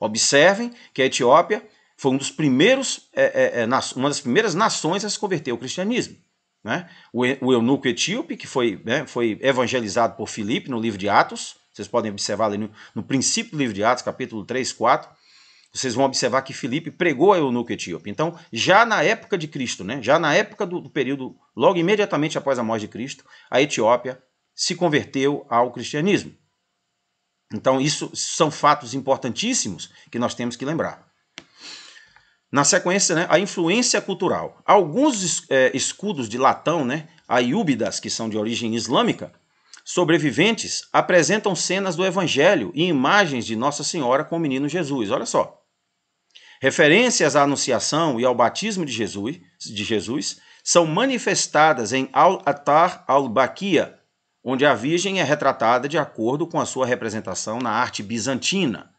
Observem que a Etiópia foi um dos primeiros, é, é, é uma das primeiras nações a se converter ao cristianismo. Né? O, eunuco etíope, que foi, né, foi evangelizado por Filipe no livro de Atos, vocês podem observar ali no, no princípio do livro de Atos, capítulo 3, 4. Vocês vão observar que Filipe pregou a eunuco etíope. Então, já na época de Cristo, né? já na época do, do período, logo imediatamente após a morte de Cristo, a Etiópia se converteu ao cristianismo. Então, isso são fatos importantíssimos que nós temos que lembrar. Na sequência, né, a influência cultural. Alguns é, escudos de latão, né, ayúbidas, que são de origem islâmica, sobreviventes apresentam cenas do Evangelho e imagens de Nossa Senhora com o menino Jesus. Olha só. Referências à Anunciação e ao batismo de Jesus, de Jesus são manifestadas em Al-Atar al-Baquia, onde a Virgem é retratada de acordo com a sua representação na arte bizantina.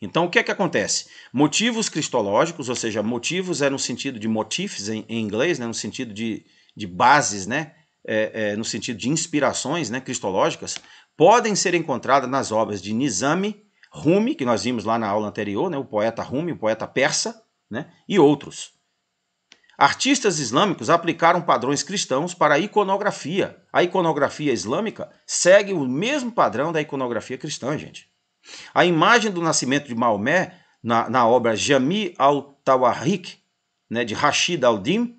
Então, o que é que acontece? Motivos cristológicos, ou seja, motivos é no sentido de motifs em, em inglês, né, no sentido de, de bases, né? é, é, no sentido de inspirações né, cristológicas, podem ser encontradas nas obras de Nizami, Rumi, que nós vimos lá na aula anterior, né, o poeta Rumi, o poeta persa, né, e outros. Artistas islâmicos aplicaram padrões cristãos para a iconografia. A iconografia islâmica segue o mesmo padrão da iconografia cristã, gente. A imagem do nascimento de Maomé na, na obra Jami al-Tawarik, né, de Rashid al-Din,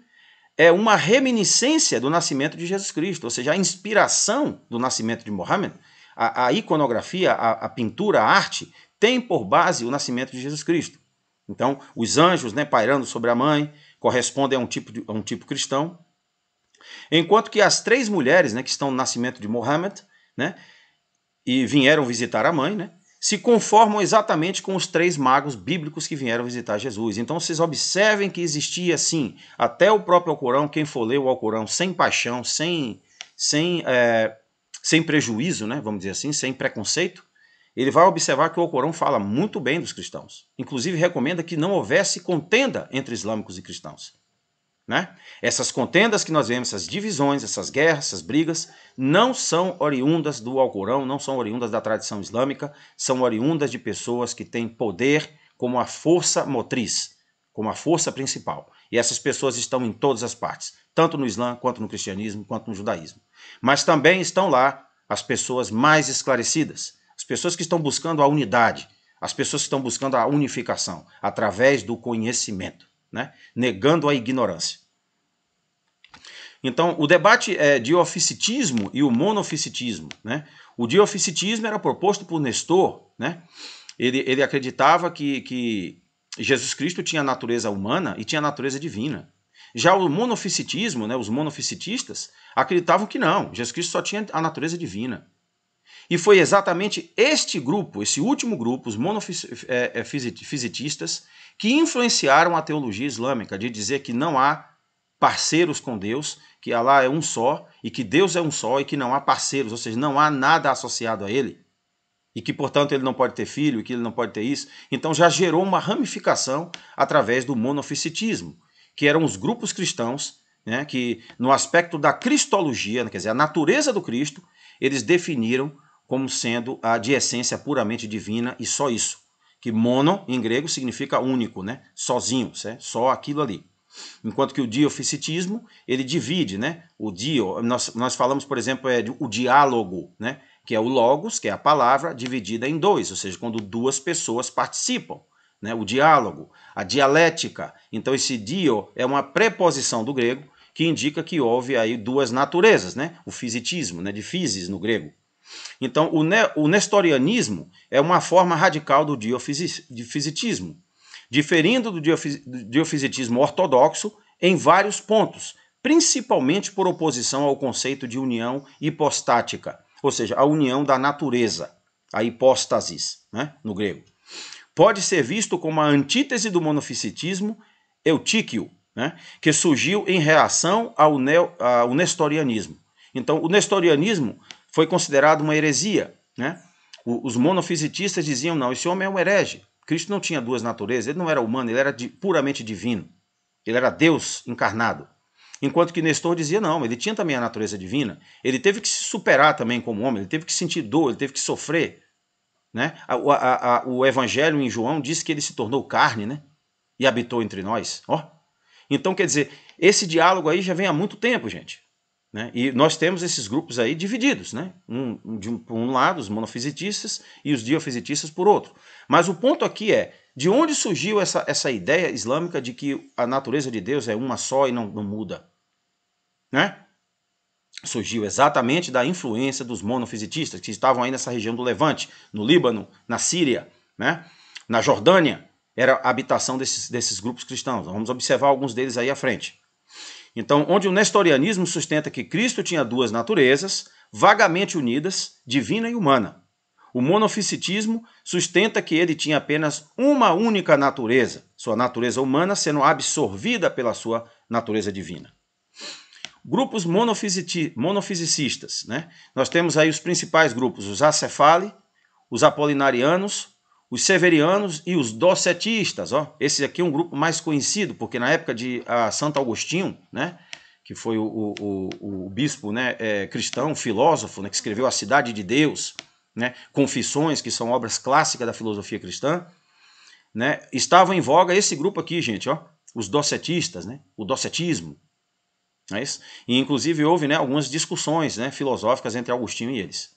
é uma reminiscência do nascimento de Jesus Cristo, ou seja, a inspiração do nascimento de Mohammed, a, a iconografia, a, a, pintura, a arte, tem por base o nascimento de Jesus Cristo. Então, os anjos né, pairando sobre a mãe correspondem a um tipo, de, a um tipo cristão. Enquanto que as três mulheres né, que estão no nascimento de Mohammed né, e vieram visitar a mãe, né, se conformam exatamente com os três magos bíblicos que vieram visitar Jesus. Então vocês observem que existia assim, até o próprio Alcorão, quem for ler o Alcorão sem paixão, sem, sem, é, sem prejuízo, né, vamos dizer assim, sem preconceito, ele vai observar que o Alcorão fala muito bem dos cristãos. Inclusive recomenda que não houvesse contenda entre islâmicos e cristãos. Né? Essas contendas que nós vemos, essas divisões, essas guerras, essas brigas, não são oriundas do Alcorão, não são oriundas da tradição islâmica, são oriundas de pessoas que têm poder como a força motriz, como a força principal. E essas pessoas estão em todas as partes, tanto no Islã, quanto no cristianismo, quanto no judaísmo. Mas também estão lá as pessoas mais esclarecidas, as pessoas que estão buscando a unidade, as pessoas que estão buscando a unificação através do conhecimento né? negando a ignorância. Então, o debate é, eh, dioficitismo e o monoficitismo. Né? O dioficitismo era proposto por Nestor. Né? Ele, ele acreditava que, que Jesus Cristo tinha natureza humana e tinha natureza divina. Já o monoficitismo, né, os monoficitistas acreditavam que não, Jesus Cristo só tinha a natureza divina. E foi exatamente este grupo, esse último grupo, os monofisitistas, é, é, que influenciaram a teologia islâmica de dizer que não há parceiros com Deus, que Allah é um só e que Deus é um só e que não há parceiros, ou seja, não há nada associado a ele. E que, portanto, ele não pode ter filho, e que ele não pode ter isso. Então já gerou uma ramificação através do monofisitismo, que eram os grupos cristãos né, que, no aspecto da cristologia, quer dizer, a natureza do Cristo, eles definiram como sendo a de essência puramente divina e só isso. Que mono, em grego, significa único, né? sozinho, certo? só aquilo ali. Enquanto que o dioficitismo, ele divide, né? O dio, nós, nós falamos, por exemplo, é o diálogo, né? Que é o logos, que é a palavra, dividida em dois, ou seja, quando duas pessoas participam, né? O diálogo, a dialética. Então, esse dio é uma preposição do grego que indica que houve aí duas naturezas, né? O fisitismo, né? De physis no grego. Então, o, ne o nestorianismo é uma forma radical do diofisitismo, diferindo do diofisitismo ortodoxo em vários pontos, principalmente por oposição ao conceito de união hipostática, ou seja, a união da natureza, a hipóstasis, né, no grego. Pode ser visto como a antítese do monofisitismo eutíquio, né, que surgiu em reação ao, ao nestorianismo. Então, o nestorianismo foi considerado uma heresia. Né? Os monofisitistas diziam, não, esse homem é um herege. Cristo não tinha duas naturezas, ele não era humano, ele era puramente divino. Ele era Deus encarnado. Enquanto que Nestor dizia, não, ele tinha também a natureza divina. Ele teve que se superar também como homem, ele teve que sentir dor, ele teve que sofrer. Né? A, a, a, o Evangelho em João diz que ele se tornou carne né? e habitou entre nós. Ó. Então, quer dizer, esse diálogo aí já vem há muito tempo, gente. Né? E nós temos esses grupos aí divididos, né? um, de um, por um lado os monofisitistas e os diafisitistas por outro. Mas o ponto aqui é, de onde surgiu essa, essa ideia islâmica de que a natureza de Deus é uma só e não, não muda? Né? Surgiu exatamente da influência dos monofisitistas que estavam aí nessa região do Levante, no Líbano, na Síria, né? na Jordânia, era a habitação desses, desses grupos cristãos. Vamos observar alguns deles aí à frente. Então, onde o nestorianismo sustenta que Cristo tinha duas naturezas, vagamente unidas, divina e humana. O monofisitismo sustenta que ele tinha apenas uma única natureza, sua natureza humana sendo absorvida pela sua natureza divina. Grupos monofisicistas, né? Nós temos aí os principais grupos, os acefale, os apolinarianos, os severianos e os docetistas. Ó. Esse aqui é um grupo mais conhecido, porque na época de a Santo Agostinho, né, que foi o, o, o, o bispo né, é, cristão, filósofo, né, que escreveu A Cidade de Deus, né, Confissões, que são obras clássicas da filosofia cristã, né, estava em voga esse grupo aqui, gente, ó, os docetistas, né, o docetismo. É isso? E inclusive houve né, algumas discussões né, filosóficas entre Agostinho e eles.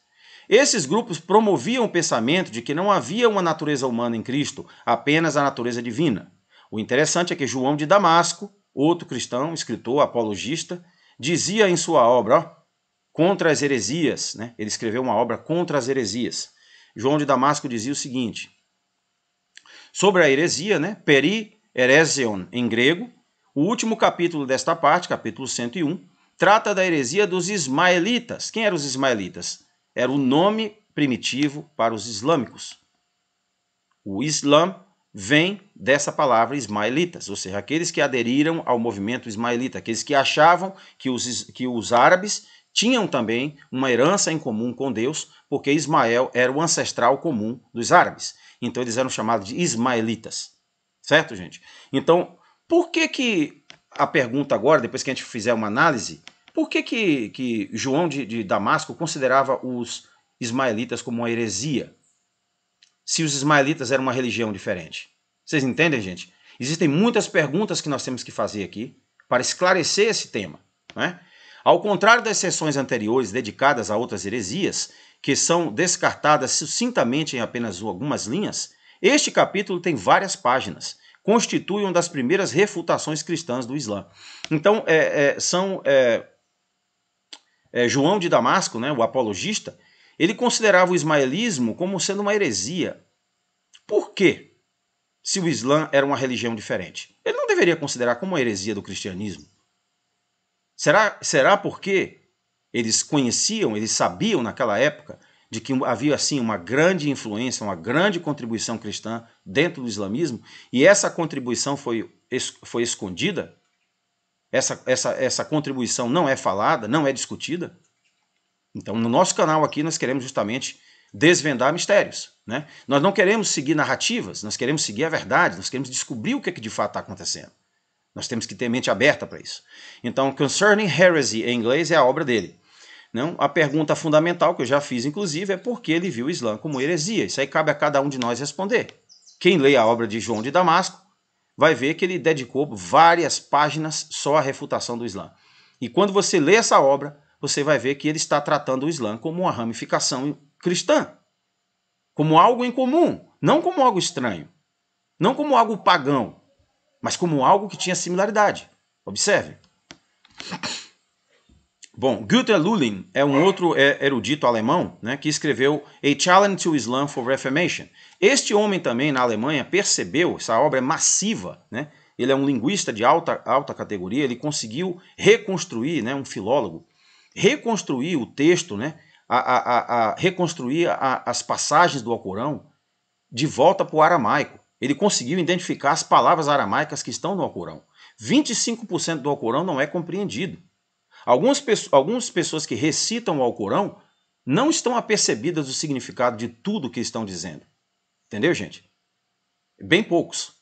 Esses grupos promoviam o pensamento de que não havia uma natureza humana em Cristo, apenas a natureza divina. O interessante é que João de Damasco, outro cristão, escritor, apologista, dizia em sua obra, ó, contra as heresias, né? ele escreveu uma obra contra as heresias. João de Damasco dizia o seguinte: sobre a heresia, né? peri heresion em grego, o último capítulo desta parte, capítulo 101, trata da heresia dos ismaelitas. Quem eram os ismaelitas? era o nome primitivo para os islâmicos. O Islã vem dessa palavra ismaelitas, ou seja, aqueles que aderiram ao movimento ismaelita, aqueles que achavam que os, que os árabes tinham também uma herança em comum com Deus, porque Ismael era o ancestral comum dos árabes. Então eles eram chamados de ismaelitas. Certo, gente? Então, por que que a pergunta agora, depois que a gente fizer uma análise, por que, que, que João de, de Damasco considerava os ismaelitas como uma heresia? Se os ismaelitas eram uma religião diferente. Vocês entendem, gente? Existem muitas perguntas que nós temos que fazer aqui para esclarecer esse tema. Né? Ao contrário das sessões anteriores dedicadas a outras heresias, que são descartadas sucintamente em apenas algumas linhas, este capítulo tem várias páginas. Constitui uma das primeiras refutações cristãs do Islã. Então, é, é, são é, é, João de Damasco, né, o apologista, ele considerava o ismaelismo como sendo uma heresia. Por quê? Se o Islã era uma religião diferente. Ele não deveria considerar como uma heresia do cristianismo. Será, será porque eles conheciam, eles sabiam naquela época de que havia assim uma grande influência, uma grande contribuição cristã dentro do islamismo, e essa contribuição foi, foi escondida essa, essa, essa contribuição não é falada, não é discutida. Então, no nosso canal aqui, nós queremos justamente desvendar mistérios. Né? Nós não queremos seguir narrativas, nós queremos seguir a verdade, nós queremos descobrir o que, é que de fato está acontecendo. Nós temos que ter mente aberta para isso. Então, Concerning Heresy, em inglês, é a obra dele. Não? A pergunta fundamental que eu já fiz, inclusive, é por que ele viu o Islã como heresia. Isso aí cabe a cada um de nós responder. Quem lê a obra de João de Damasco vai ver que ele dedicou várias páginas só à refutação do Islã. E quando você lê essa obra, você vai ver que ele está tratando o Islã como uma ramificação cristã, como algo em comum, não como algo estranho, não como algo pagão, mas como algo que tinha similaridade. Observe. Bom, Günter Lullin é um outro é, erudito alemão né, que escreveu A Challenge to Islam for Reformation, este homem também, na Alemanha, percebeu, essa obra é massiva, né? ele é um linguista de alta, alta categoria, ele conseguiu reconstruir, né, um filólogo, reconstruir o texto, né, a, a, a, a reconstruir as passagens do Alcorão de volta para o aramaico. Ele conseguiu identificar as palavras aramaicas que estão no Alcorão. 25% do Alcorão não é compreendido. Algumas, pessoas, algumas pessoas que recitam o Alcorão não estão apercebidas do significado de tudo que estão dizendo. Entendeu, gente? Bem poucos.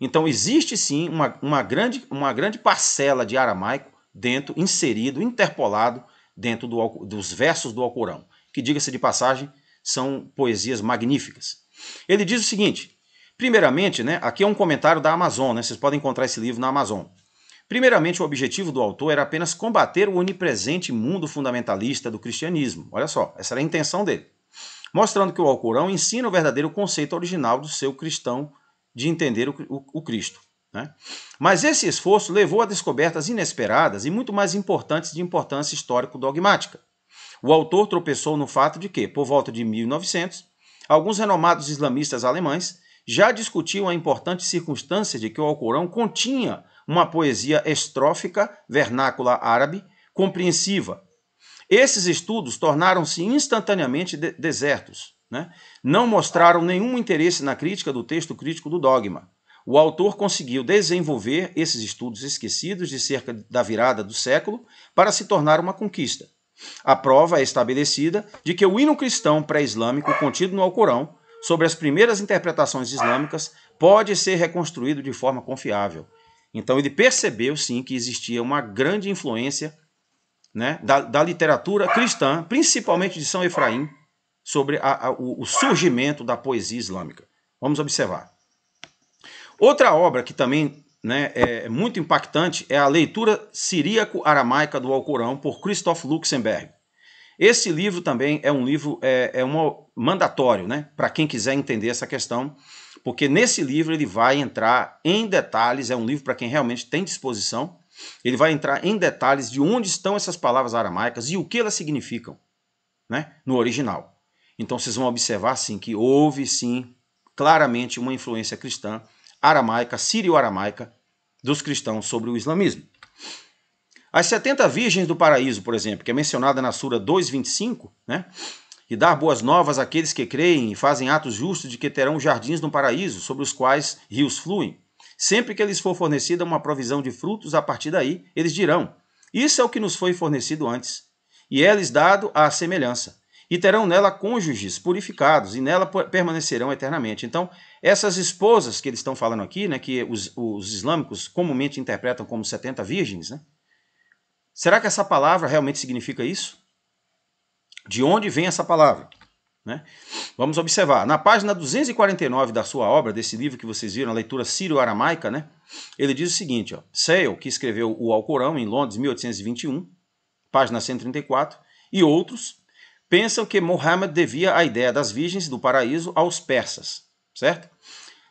Então existe sim uma, uma, grande, uma grande parcela de aramaico dentro, inserido, interpolado dentro do, dos versos do Alcorão, que, diga-se de passagem, são poesias magníficas. Ele diz o seguinte: primeiramente, né, aqui é um comentário da Amazon, né, vocês podem encontrar esse livro na Amazon. Primeiramente, o objetivo do autor era apenas combater o onipresente mundo fundamentalista do cristianismo. Olha só, essa era a intenção dele mostrando que o Alcorão ensina o verdadeiro conceito original do seu cristão de entender o, o, o Cristo. Né? Mas esse esforço levou a descobertas inesperadas e muito mais importantes de importância histórico-dogmática. O autor tropeçou no fato de que, por volta de 1900, alguns renomados islamistas alemães já discutiam a importante circunstância de que o Alcorão continha uma poesia estrófica vernácula árabe compreensiva, esses estudos tornaram-se instantaneamente de desertos. Né? Não mostraram nenhum interesse na crítica do texto crítico do dogma. O autor conseguiu desenvolver esses estudos esquecidos de cerca da virada do século para se tornar uma conquista. A prova é estabelecida de que o hino cristão pré-islâmico contido no Alcorão, sobre as primeiras interpretações islâmicas, pode ser reconstruído de forma confiável. Então ele percebeu sim que existia uma grande influência né, da, da literatura cristã, principalmente de São Efraim, sobre a, a, o, o surgimento da poesia islâmica. Vamos observar. Outra obra que também né, é, é muito impactante é a leitura siríaco-aramaica do Alcorão por Christoph Luxemburg. Esse livro também é um livro é, é um mandatório, né, para quem quiser entender essa questão, porque nesse livro ele vai entrar em detalhes. É um livro para quem realmente tem disposição ele vai entrar em detalhes de onde estão essas palavras aramaicas e o que elas significam né, no original. Então vocês vão observar sim que houve sim claramente uma influência cristã aramaica, sírio-aramaica dos cristãos sobre o islamismo. As 70 virgens do paraíso, por exemplo, que é mencionada na sura 2:25, né? E dar boas novas àqueles que creem e fazem atos justos de que terão jardins no paraíso, sobre os quais rios fluem. Sempre que lhes for fornecida uma provisão de frutos a partir daí, eles dirão: Isso é o que nos foi fornecido antes. E é lhes dado à semelhança. E terão nela cônjuges purificados, e nela permanecerão eternamente. Então, essas esposas que eles estão falando aqui, né, que os, os islâmicos comumente interpretam como 70 virgens, né, será que essa palavra realmente significa isso? De onde vem essa palavra? Né? Vamos observar. Na página 249 da sua obra, desse livro que vocês viram, a leitura sírio-aramaica, né? ele diz o seguinte: ó, Sale, que escreveu o Alcorão em Londres, 1821, página 134, e outros pensam que Muhammad devia a ideia das virgens do paraíso aos persas, certo?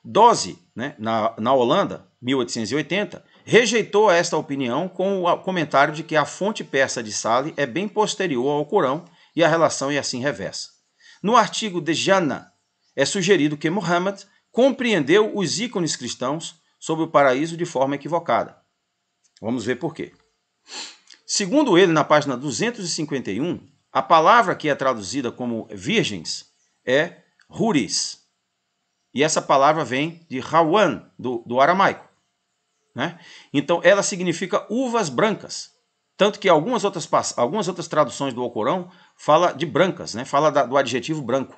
Dose, né, na, na Holanda, 1880, rejeitou esta opinião com o comentário de que a fonte persa de Sale é bem posterior ao Corão e a relação é assim reversa. No artigo de Jana, é sugerido que Muhammad compreendeu os ícones cristãos sobre o paraíso de forma equivocada. Vamos ver por quê. Segundo ele, na página 251, a palavra que é traduzida como virgens é Huris. E essa palavra vem de Hawan, do, do aramaico. Né? Então, ela significa uvas brancas. Tanto que algumas outras, algumas outras traduções do Alcorão fala de brancas, né? fala da, do adjetivo branco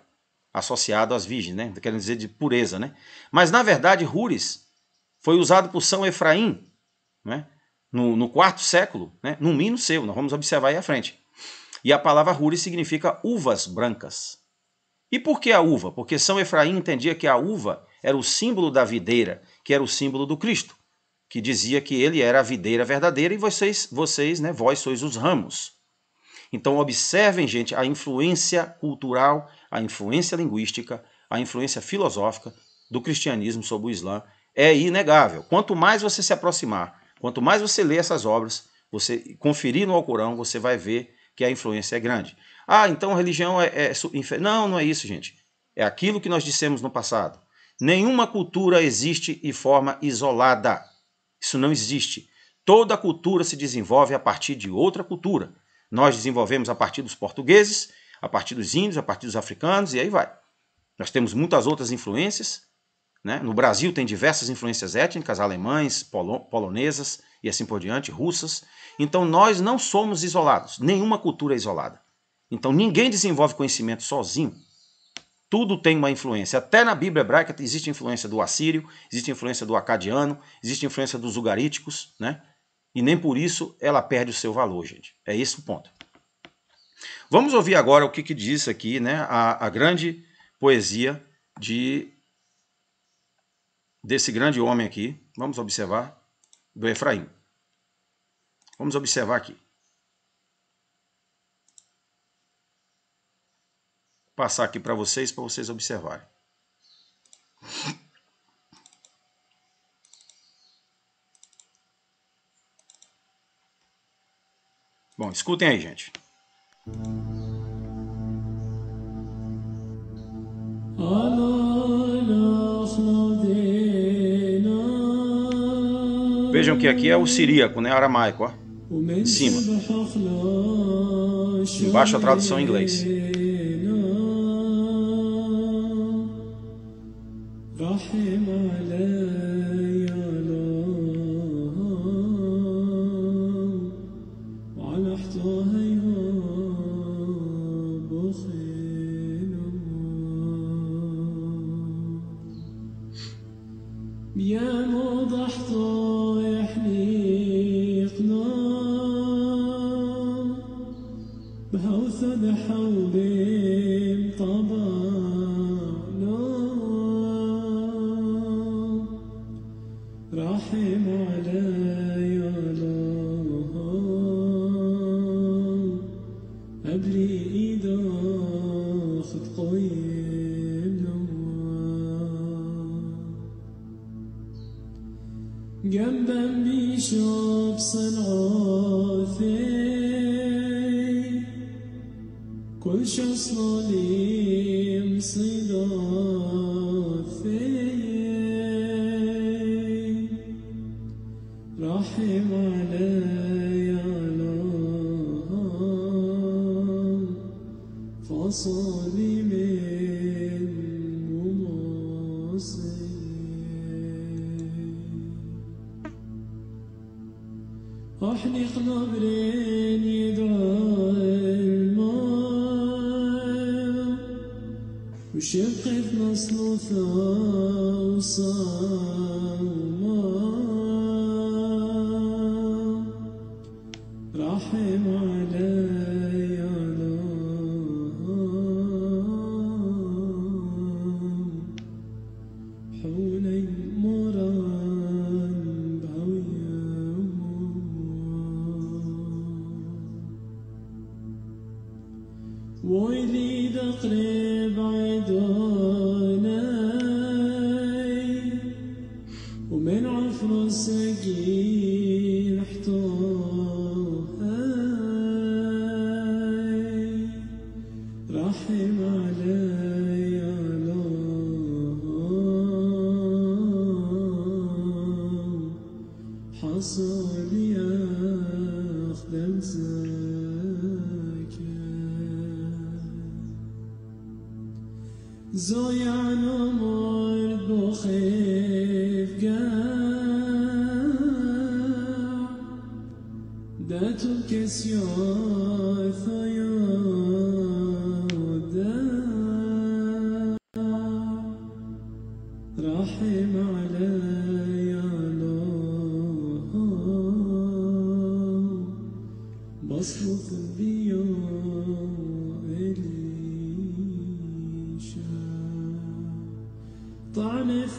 associado às virgens, né? querendo dizer de pureza. Né? Mas, na verdade, rures foi usado por São Efraim né? no, no quarto século, né? num mino seu, nós vamos observar aí à frente. E a palavra rures significa uvas brancas. E por que a uva? Porque São Efraim entendia que a uva era o símbolo da videira, que era o símbolo do Cristo que dizia que ele era a videira verdadeira e vocês, vocês, né, vós sois os ramos. Então observem, gente, a influência cultural, a influência linguística, a influência filosófica do cristianismo sobre o Islã é inegável. Quanto mais você se aproximar, quanto mais você lê essas obras, você conferir no Alcorão, você vai ver que a influência é grande. Ah, então religião é, é não, não é isso, gente. É aquilo que nós dissemos no passado. Nenhuma cultura existe de forma isolada. Isso não existe. Toda cultura se desenvolve a partir de outra cultura. Nós desenvolvemos a partir dos portugueses, a partir dos índios, a partir dos africanos e aí vai. Nós temos muitas outras influências. Né? No Brasil tem diversas influências étnicas, alemães, polo polonesas e assim por diante, russas. Então nós não somos isolados, nenhuma cultura é isolada. Então ninguém desenvolve conhecimento sozinho. Tudo tem uma influência. Até na Bíblia hebraica existe influência do assírio, existe influência do acadiano, existe influência dos ugaríticos, né? E nem por isso ela perde o seu valor, gente. É esse o ponto. Vamos ouvir agora o que, que diz aqui, né? A, a grande poesia de desse grande homem aqui. Vamos observar do Efraim. Vamos observar aqui. passar aqui para vocês, para vocês observarem. Bom, escutem aí, gente. Vejam que aqui é o siríaco, né? Aramaico, ó. Em cima. Embaixo a tradução em inglês. Rachemai. قبل بيشوف صنعوفي كل شو صليم صدار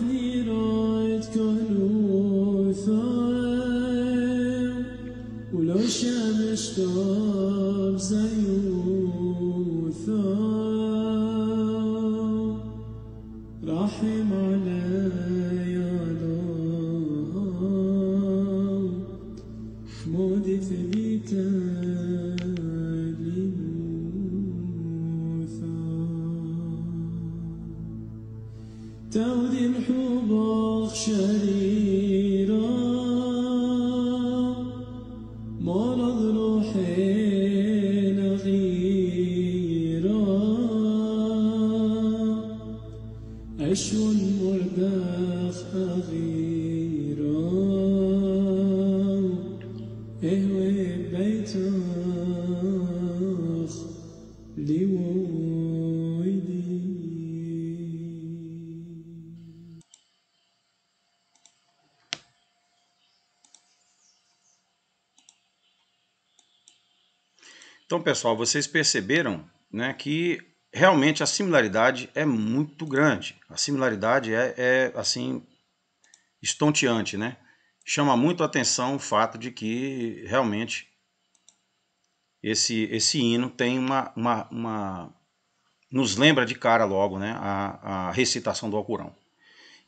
sleep. pessoal, vocês perceberam né, que realmente a similaridade é muito grande. A similaridade é, é assim, estonteante, né? Chama muito a atenção o fato de que realmente esse, esse hino tem uma, uma, uma nos lembra de cara logo né, a, a, recitação do Alcorão.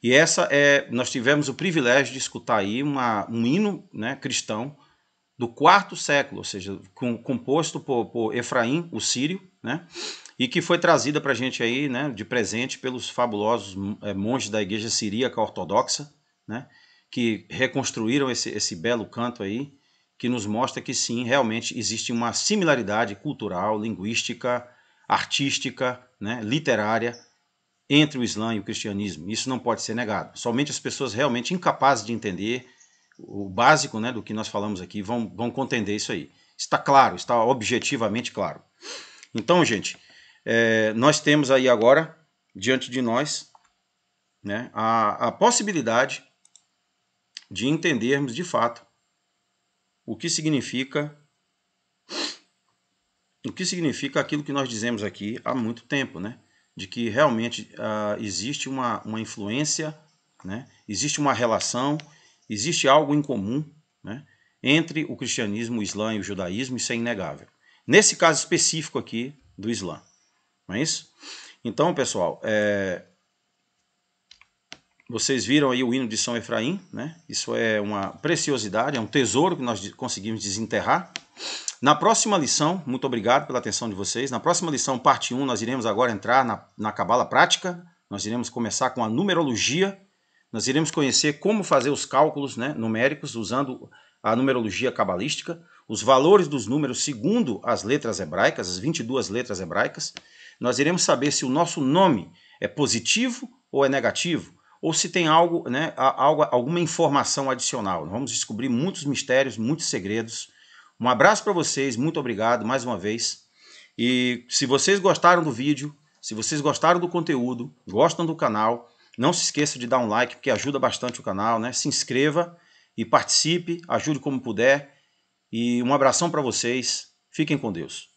E essa é, nós tivemos o privilégio de escutar aí uma, um hino né, cristão do quarto século, ou seja, com, composto por, por Efraim, o sírio, né? e que foi trazida para a gente aí, né, de presente pelos fabulosos é, monges da igreja siríaca ortodoxa, né, que reconstruíram esse, esse belo canto aí, que nos mostra que sim, realmente existe uma similaridade cultural, linguística, artística, né, literária entre o Islã e o cristianismo. Isso não pode ser negado. Somente as pessoas realmente incapazes de entender o básico né, do que nós falamos aqui, vão, vão contender isso aí. Está claro, está objetivamente claro. Então, gente, é, nós temos aí agora, diante de nós, né, a, a possibilidade de entendermos de fato o que significa o que significa aquilo que nós dizemos aqui há muito tempo, né? De que realmente uh, existe uma, uma influência, né? existe uma relação existe algo em comum né, entre o cristianismo, o islã e o judaísmo, isso é inegável. Nesse caso específico aqui do islã. Não é isso? Então, pessoal, é... vocês viram aí o hino de São Efraim, né? Isso é uma preciosidade, é um tesouro que nós conseguimos desenterrar. Na próxima lição, muito obrigado pela atenção de vocês. Na próxima lição, parte 1, nós iremos agora entrar na, na Cabala Prática. Nós iremos começar com a numerologia nós iremos conhecer como fazer os cálculos né, numéricos usando a numerologia cabalística, os valores dos números segundo as letras hebraicas, as 22 letras hebraicas. Nós iremos saber se o nosso nome é positivo ou é negativo, ou se tem algo, né, algo, alguma informação adicional. vamos descobrir muitos mistérios, muitos segredos. Um abraço para vocês, muito obrigado mais uma vez. E se vocês gostaram do vídeo, se vocês gostaram do conteúdo, gostam do canal, não se esqueça de dar um like, porque ajuda bastante o canal, né? Se inscreva e participe, ajude como puder. E um abração para vocês. Fiquem com Deus.